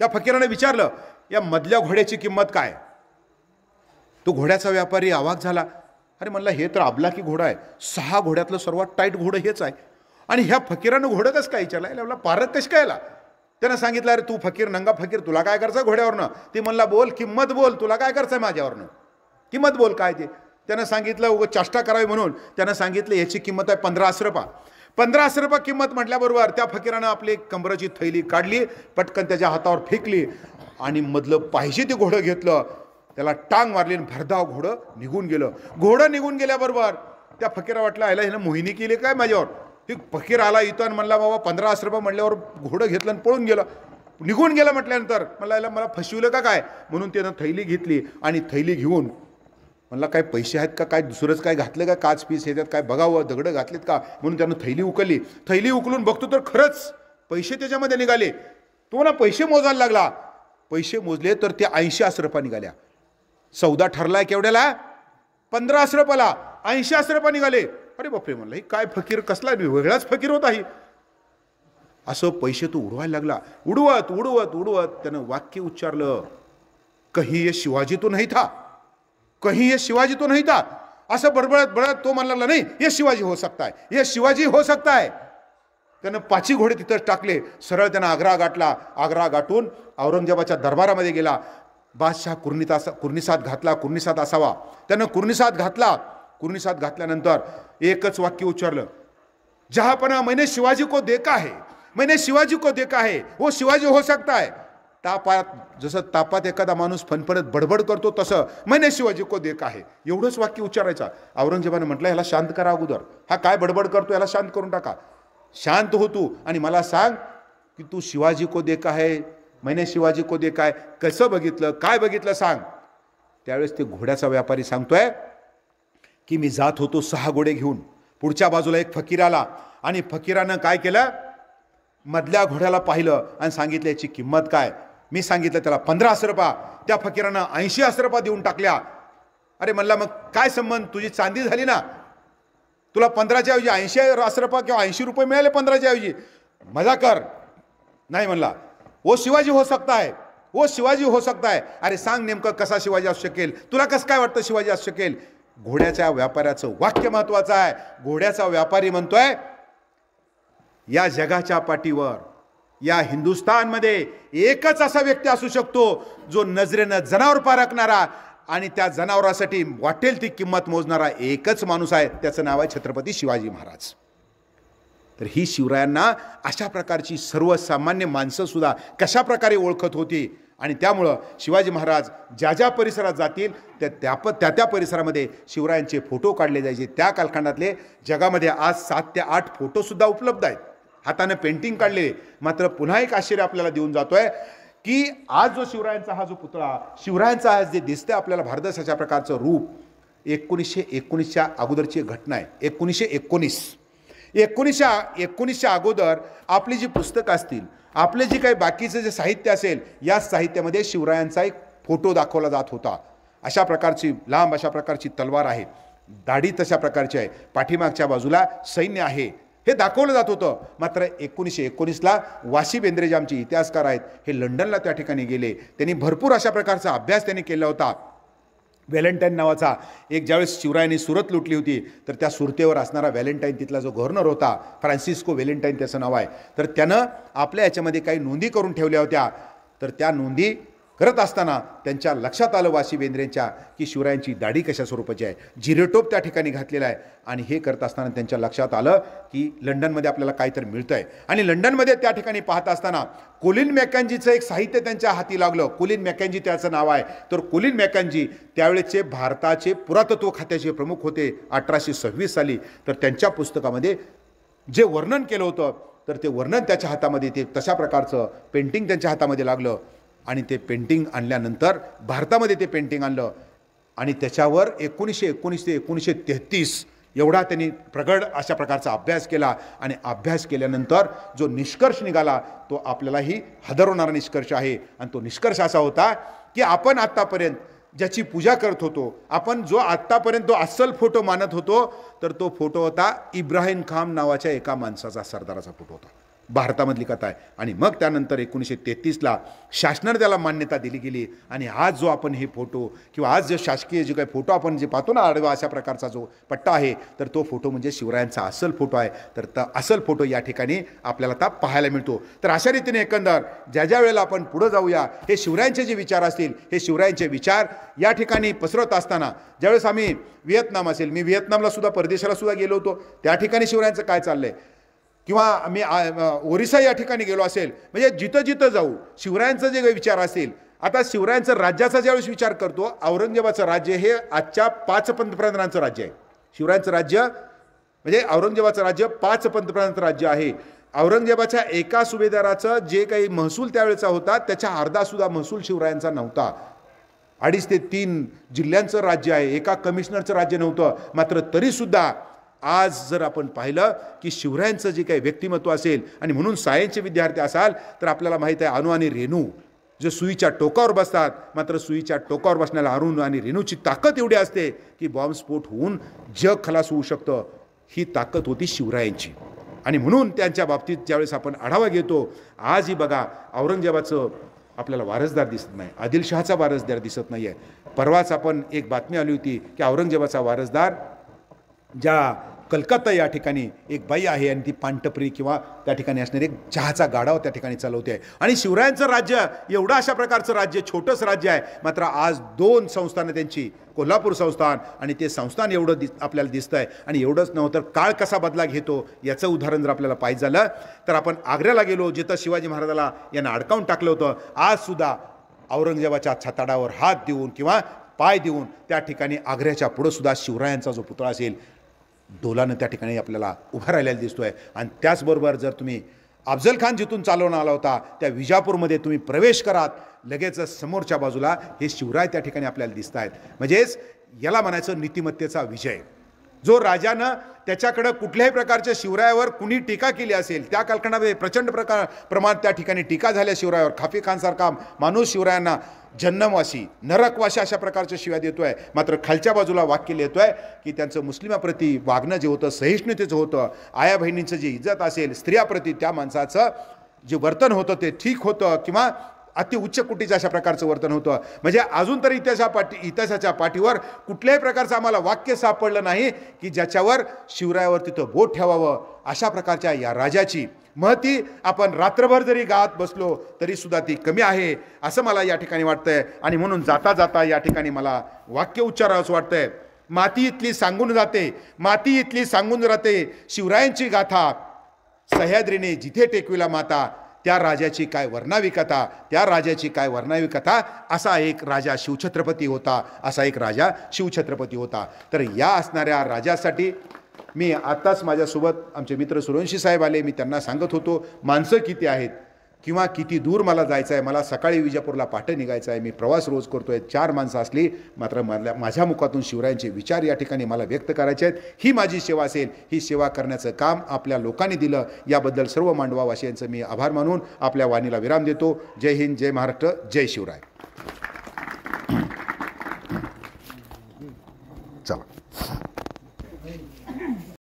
त्या फकीराने विचारलं या मधल्या घोड्याची किंमत काय तो घोड्याचा व्यापारी आवाक झाला अरे म्हणला हे तर आबला की घोडा आहे सहा घोड्यातलं सर्वात टाईट घोडं हेच आहे आणि ह्या फकीरानं घोडं कसं काय विचारलं पारत पारक काय कायला त्यानं सांगितलं अरे तू फकीर नंगा फकीर तुला काय करायचं घोड्यावरनं ती म्हणला बोल किंमत बोल तुला काय करायचं आहे माझ्यावरनं किंमत बोल काय ते त्यानं सांगितलं उगं चाष्टा करावी म्हणून त्यानं सांगितलं याची किंमत आहे पंधरा अश्रपा हजार रुपये किंमत म्हटल्याबरोबर त्या फकीरानं आपली कमराची थैली काढली पटकन त्याच्या हातावर फेकली आणि मधलं पाहिजे ते घोडं घेतलं त्याला टांग मारली आणि भरधाव घोडं निघून गेलं घोडं निघून गेल्याबरोबर त्या फकीरा वाटलं आयला हिनं मोहिनी केली काय माझ्यावर ती फकीर आला इथं आणि म्हणला बाबा पंधरा हजार रुपये म्हटल्यावर घोडं घेतलं आणि पळून गेलं निघून गेलं म्हटल्यानंतर मला याला मला फसविलं का काय म्हणून त्यानं थैली घेतली आणि थैली घेऊन म्हणला काय पैसे आहेत का काय दुसरंच काय घातलं का काच पीस येतात काय बघावं दगडं घातलेत का म्हणून त्यानं थैली उकलली थैली उकलून बघतो तर खरंच पैसे त्याच्यामध्ये निघाले तो ना पैसे मोजायला लागला पैसे मोजले तर ते ऐंशी आसरपा निघाल्या सौदा ठरलाय केवढ्याला पंधरा आसरपाला ऐंशी आसरपा निघाले अरे बापरे म्हणलं ही काय फकीर कसला वेगळाच फकीर होता ही असं पैसे तो उडवायला लागला उडवत उडवत उडवत त्यानं वाक्य उच्चारलं कही शिवाजी तो नाही था कहीं ये शिवाजी तो नहीं था असं बडबडत बडत तो म्हणाला नाही हे शिवाजी हो सकता है हे शिवाजी हो सकता आहे त्यानं पाची घोडे तिथं टाकले सरळ त्यानं आग्रा गाठला आग्रा गाठून औरंगजेबाच्या दरबारामध्ये गेला बादशाह कुर्नितास कुर्निसात घातला कुर्निसात असावा त्यानं कुर्निसात घातला कुर्निसात घातल्यानंतर एकच वाक्य उच्चारलं जहापणा मैने शिवाजी को देखा है मैंने शिवाजी को देखा है वो शिवाजी हो सकता है तापात जसं तापात एखादा माणूस फनफणत बडबड करतो तसं मैने शिवाजी को देख आहे एवढंच वाक्य उच्चारायचा औरंगजेबाने म्हटलं ह्याला शांत करा अगोदर हा काय बडबड करतो याला शांत करून टाका शांत हो तू आणि मला सांग की तू शिवाजी को देख आहे मैने शिवाजी को देख आहे कसं बघितलं काय बघितलं सांग त्यावेळेस ते घोड्याचा व्यापारी सांगतोय की मी जात होतो सहा घोडे घेऊन पुढच्या बाजूला एक फकीर आला आणि फकीरानं काय केलं मधल्या घोड्याला पाहिलं आणि सांगितलं याची किंमत काय मी सांगितलं त्याला पंधरा रुपया त्या फकीरानं ऐंशी रुपया देऊन टाकल्या अरे म्हणला मग काय संबंध तुझी चांदी झाली ना तुला पंधराच्या ऐवजी ऐंशी अस्रपा किंवा ऐंशी रुपये मिळाले पंधराच्या ऐवजी मजा कर नाही म्हणला ओ शिवाजी हो सकता आहे ओ शिवाजी हो सकता आहे अरे सांग नेमकं कसा शिवाजी असू शकेल तुला कसं काय वाटतं शिवाजी असू शकेल घोड्याच्या व्यापाऱ्याचं वाक्य महत्वाचं आहे घोड्याचा व्यापारी म्हणतोय या जगाच्या पाठीवर या हिंदुस्थानमध्ये एकच असा व्यक्ती असू शकतो जो नजरेनं जनावर पारखणारा आणि त्या जनावरासाठी वाटेल ती किंमत मोजणारा एकच माणूस आहे त्याचं नाव आहे छत्रपती शिवाजी महाराज तर ही शिवरायांना अशा प्रकारची सर्वसामान्य माणसंसुद्धा कशा प्रकारे ओळखत होती आणि त्यामुळं शिवाजी महाराज ज्या ज्या परिसरात जातील त्या त्या प त्या त्या परिसरामध्ये शिवरायांचे फोटो काढले जायचे त्या कालखंडातले जगामध्ये आज सात ते आठ फोटोसुद्धा उपलब्ध आहेत हाताने पेंटिंग काढले मात्र पुन्हा एक आश्चर्य आपल्याला देऊन जातोय की आज जो शिवरायांचा हा जो पुतळा शिवरायांचा आज जे दिसतंय आपल्याला अशा प्रकारचं रूप एकोणीसशे एकोणीसच्या अगोदरची घटना आहे एकोणीसशे एकोणीस एकोणीसशे एकोणीसच्या अगोदर आपली जी पुस्तकं असतील आपले जी काही बाकीचं जे साहित्य असेल या साहित्यामध्ये शिवरायांचा एक फोटो दाखवला जात होता अशा प्रकारची लांब अशा प्रकारची तलवार आहे दाढी तशा प्रकारची आहे पाठीमागच्या बाजूला सैन्य आहे हे दाखवलं जात होतं मात्र एकोणीसशे एकोणीसला वाशी बेंद्रेजे आमचे इतिहासकार आहेत हे लंडनला त्या ठिकाणी गेले त्यांनी भरपूर अशा प्रकारचा अभ्यास त्यांनी केला होता व्हॅलेंटाईन नावाचा एक ज्यावेळेस शिवरायांनी सुरत लुटली होती तर त्या सुरतेवर असणारा व्हॅलेंटाईन तिथला जो गव्हर्नर होता फ्रान्सिस्को व्हॅलेंटाईन त्याचं नाव आहे तर त्यानं आपल्या याच्यामध्ये काही नोंदी करून ठेवल्या होत्या तर त्या नोंदी करत असताना त्यांच्या लक्षात आलं वाशी बेंद्रेंच्या की शिवरायांची दाढी कशा स्वरूपाची आहे जिरेटोप त्या ठिकाणी घातलेला आहे आणि हे करत असताना त्यांच्या लक्षात आलं की लंडनमध्ये आपल्याला काहीतरी मिळतं आहे आणि लंडनमध्ये त्या ठिकाणी पाहत असताना कोलिन मॅकॅनजीचं एक साहित्य त्यांच्या हाती लागलं कोलिन मॅकॅनजी त्याचं नाव आहे तर कोलिन मॅकॅनजी त्यावेळेचे भारताचे पुरातत्व खात्याचे प्रमुख होते अठराशे सव्वीस साली तर त्यांच्या पुस्तकामध्ये जे वर्णन केलं होतं तर ते वर्णन त्याच्या हातामध्ये ते तशा प्रकारचं पेंटिंग त्यांच्या हातामध्ये लागलं आणि ते पेंटिंग आणल्यानंतर भारतामध्ये ते पेंटिंग आणलं आणि त्याच्यावर एकोणीसशे एकोणीस ते एकोणीसशे तेहतीस एवढा त्यांनी प्रगड अशा प्रकारचा अभ्यास केला आणि अभ्यास केल्यानंतर जो निष्कर्ष निघाला तो आपल्यालाही हदरवणारा निष्कर्ष आहे आणि तो निष्कर्ष असा होता की आपण आत्तापर्यंत ज्याची पूजा करत होतो आपण जो आत्तापर्यंत तो अस्सल फोटो मानत होतो तर तो फोटो होता इब्राहिम खान नावाच्या एका माणसाचा सरदाराचा फोटो होता भारतामधली कथा आहे आणि मग त्यानंतर एकोणीसशे तेहतीसला शासनाने त्याला मान्यता दिली गेली आणि आज जो आपण हे फोटो किंवा आज जो शासकीय जे काही फोटो आपण जे पाहतो ना आडवा अशा प्रकारचा जो पट्टा आहे तर तो फोटो म्हणजे शिवरायांचा असल फोटो आहे तर त असल फोटो या ठिकाणी आपल्याला आता पाहायला मिळतो तर अशा रीतीने एकंदर ज्या ज्या वेळेला आपण पुढं जाऊया हे शिवरायांचे जे विचार असतील हे शिवरायांचे विचार या ठिकाणी पसरत असताना ज्यावेळेस आम्ही व्हिएतनाम असेल मी व्हिएतनामला सुद्धा परदेशाला सुद्धा गेलो होतो त्या ठिकाणी शिवरायांचं काय चाललंय किंवा आम्ही ओरिसा या ठिकाणी गेलो असेल म्हणजे जिथं जिथं जाऊ शिवरायांचा जे काही विचार असेल आता शिवरायांचं राज्याचा ज्यावेळेस विचार करतो औरंगजेबाचं राज्य हे आजच्या पाच पंतप्रधानांचं राज्य आहे शिवरायांचं राज्य म्हणजे औरंगजेबाचं राज्य पाच पंतप्रधानांचं राज्य आहे औरंगजेबाच्या एका सुभेदाराचं जे काही महसूल त्यावेळेचा होता त्याच्या अर्धासुद्धा महसूल शिवरायांचा नव्हता अडीच ते तीन जिल्ह्यांचं राज्य आहे एका कमिशनरचं राज्य नव्हतं मात्र तरीसुद्धा आज जर आपण पाहिलं की शिवरायांचं जे काही व्यक्तिमत्व असेल आणि म्हणून सायन्सचे विद्यार्थी असाल तर आपल्याला माहीत आहे अणू आणि रेणू जे सुईच्या टोकावर बसतात मात्र सुईच्या टोकावर बसण्याला अरुण आणि रेणूची ताकद एवढी असते की बॉम्बस्फोट होऊन जग खलास होऊ शकतं ही ताकद होती शिवरायांची आणि म्हणून त्यांच्या बाबतीत ज्यावेळेस आपण आढावा घेतो आजही बघा औरंगजेबाचं आपल्याला वारसदार दिसत नाही आदिलशहाचा वारसदार दिसत नाही आहे परवाच आपण एक बातमी आली होती की औरंगजेबाचा वारसदार ज्या कलकत्ता या ठिकाणी एक बाई आहे आणि ती पांटपरी किंवा त्या ठिकाणी असणारी एक चहाचा गाडाव त्या ठिकाणी चालवते आहे आणि शिवरायांचं राज्य एवढं अशा प्रकारचं राज्य छोटंच राज्य आहे मात्र आज दोन संस्थानं त्यांची कोल्हापूर संस्थान आणि ते संस्थान एवढं दिस आपल्याला दिसतं आहे आणि एवढंच नव्हतं काळ कसा बदला घेतो याचं उदाहरण जर आपल्याला पाहिजे झालं तर आपण आग्र्याला गेलो जिथं शिवाजी महाराजाला यांना अडकावून टाकलं होतं आजसुद्धा औरंगजेबाच्या छताडावर हात देऊन किंवा पाय देऊन त्या ठिकाणी आग्र्याच्या पुढंसुद्धा शिवरायांचा जो पुतळा असेल डोलानं त्या ठिकाणी आपल्याला उभा राहिलेला दिसतो आहे आणि त्याचबरोबर जर तुम्ही अफजल खान जिथून चालवून आला होता त्या विजापूरमध्ये तुम्ही प्रवेश करात लगेच समोरच्या बाजूला हे शिवराय त्या ठिकाणी आपल्याला दिसत आहेत म्हणजेच याला म्हणायचं नीतिमत्तेचा विजय जो राजानं त्याच्याकडं कुठल्याही प्रकारच्या शिवरायावर कुणी टीका केली असेल त्या कालखंडामध्ये प्रचंड प्रकार प्रमाणात त्या ठिकाणी टीका झाल्या शिवरायावर खाफी खानसारखा माणूस शिवरायांना जन्मवासी नरकवासी अशा प्रकारच्या शिव्या देतो आहे मात्र खालच्या बाजूला वाक्य लिहितो आहे की त्यांचं मुस्लिमाप्रती वागणं जे होतं सहिष्णुतेचं होतं आया बहिणींचं जी इज्जत असेल स्त्रियाप्रती त्या माणसाचं जे वर्तन होतं ते ठीक होतं किंवा अति उच्च कुटीचं अशा प्रकारचं वर्तन होतं म्हणजे अजून तर इतिहासा पाठी इतिहासाच्या पाठीवर कुठल्याही प्रकारचं आम्हाला वाक्य सापडलं नाही की ज्याच्यावर शिवरायावर तिथं बोट ठेवावं अशा प्रकारच्या या राजाची महती आपण रात्रभर जरी गात बसलो तरी सुद्धा ती कमी आहे असं मला या ठिकाणी वाटतंय आणि म्हणून जाता जाता या ठिकाणी मला वाक्य उच्चारावं असं वाटतंय माती इथली सांगून जाते माती इथली सांगून राहते शिवरायांची गाथा सह्याद्रीने जिथे टेकविला माता त्या राजाची काय वर्णाविकथा त्या राजाची काय वर्णाविकथा असा एक राजा शिवछत्रपती होता असा एक राजा शिवछत्रपती होता तर या असणाऱ्या राजासाठी मी आत्ताच माझ्यासोबत आमचे मित्र सुरवंशी साहेब आले मी त्यांना सांगत होतो माणसं किती आहेत किंवा किती दूर मला जायचं आहे मला सकाळी विजापूरला पाठं निघायचं आहे मी प्रवास रोज करतो आहे चार माणसं असली मात्र मला माझ्या मुखातून शिवरायांचे विचार या ठिकाणी मला व्यक्त करायचे आहेत ही माझी सेवा असेल ही सेवा करण्याचं काम आपल्या लोकांनी दिलं याबद्दल सर्व मांडवावासियांचं मी आभार मानून आपल्या वाणीला विराम देतो जय हिंद जय महाराष्ट्र जय शिवराय चला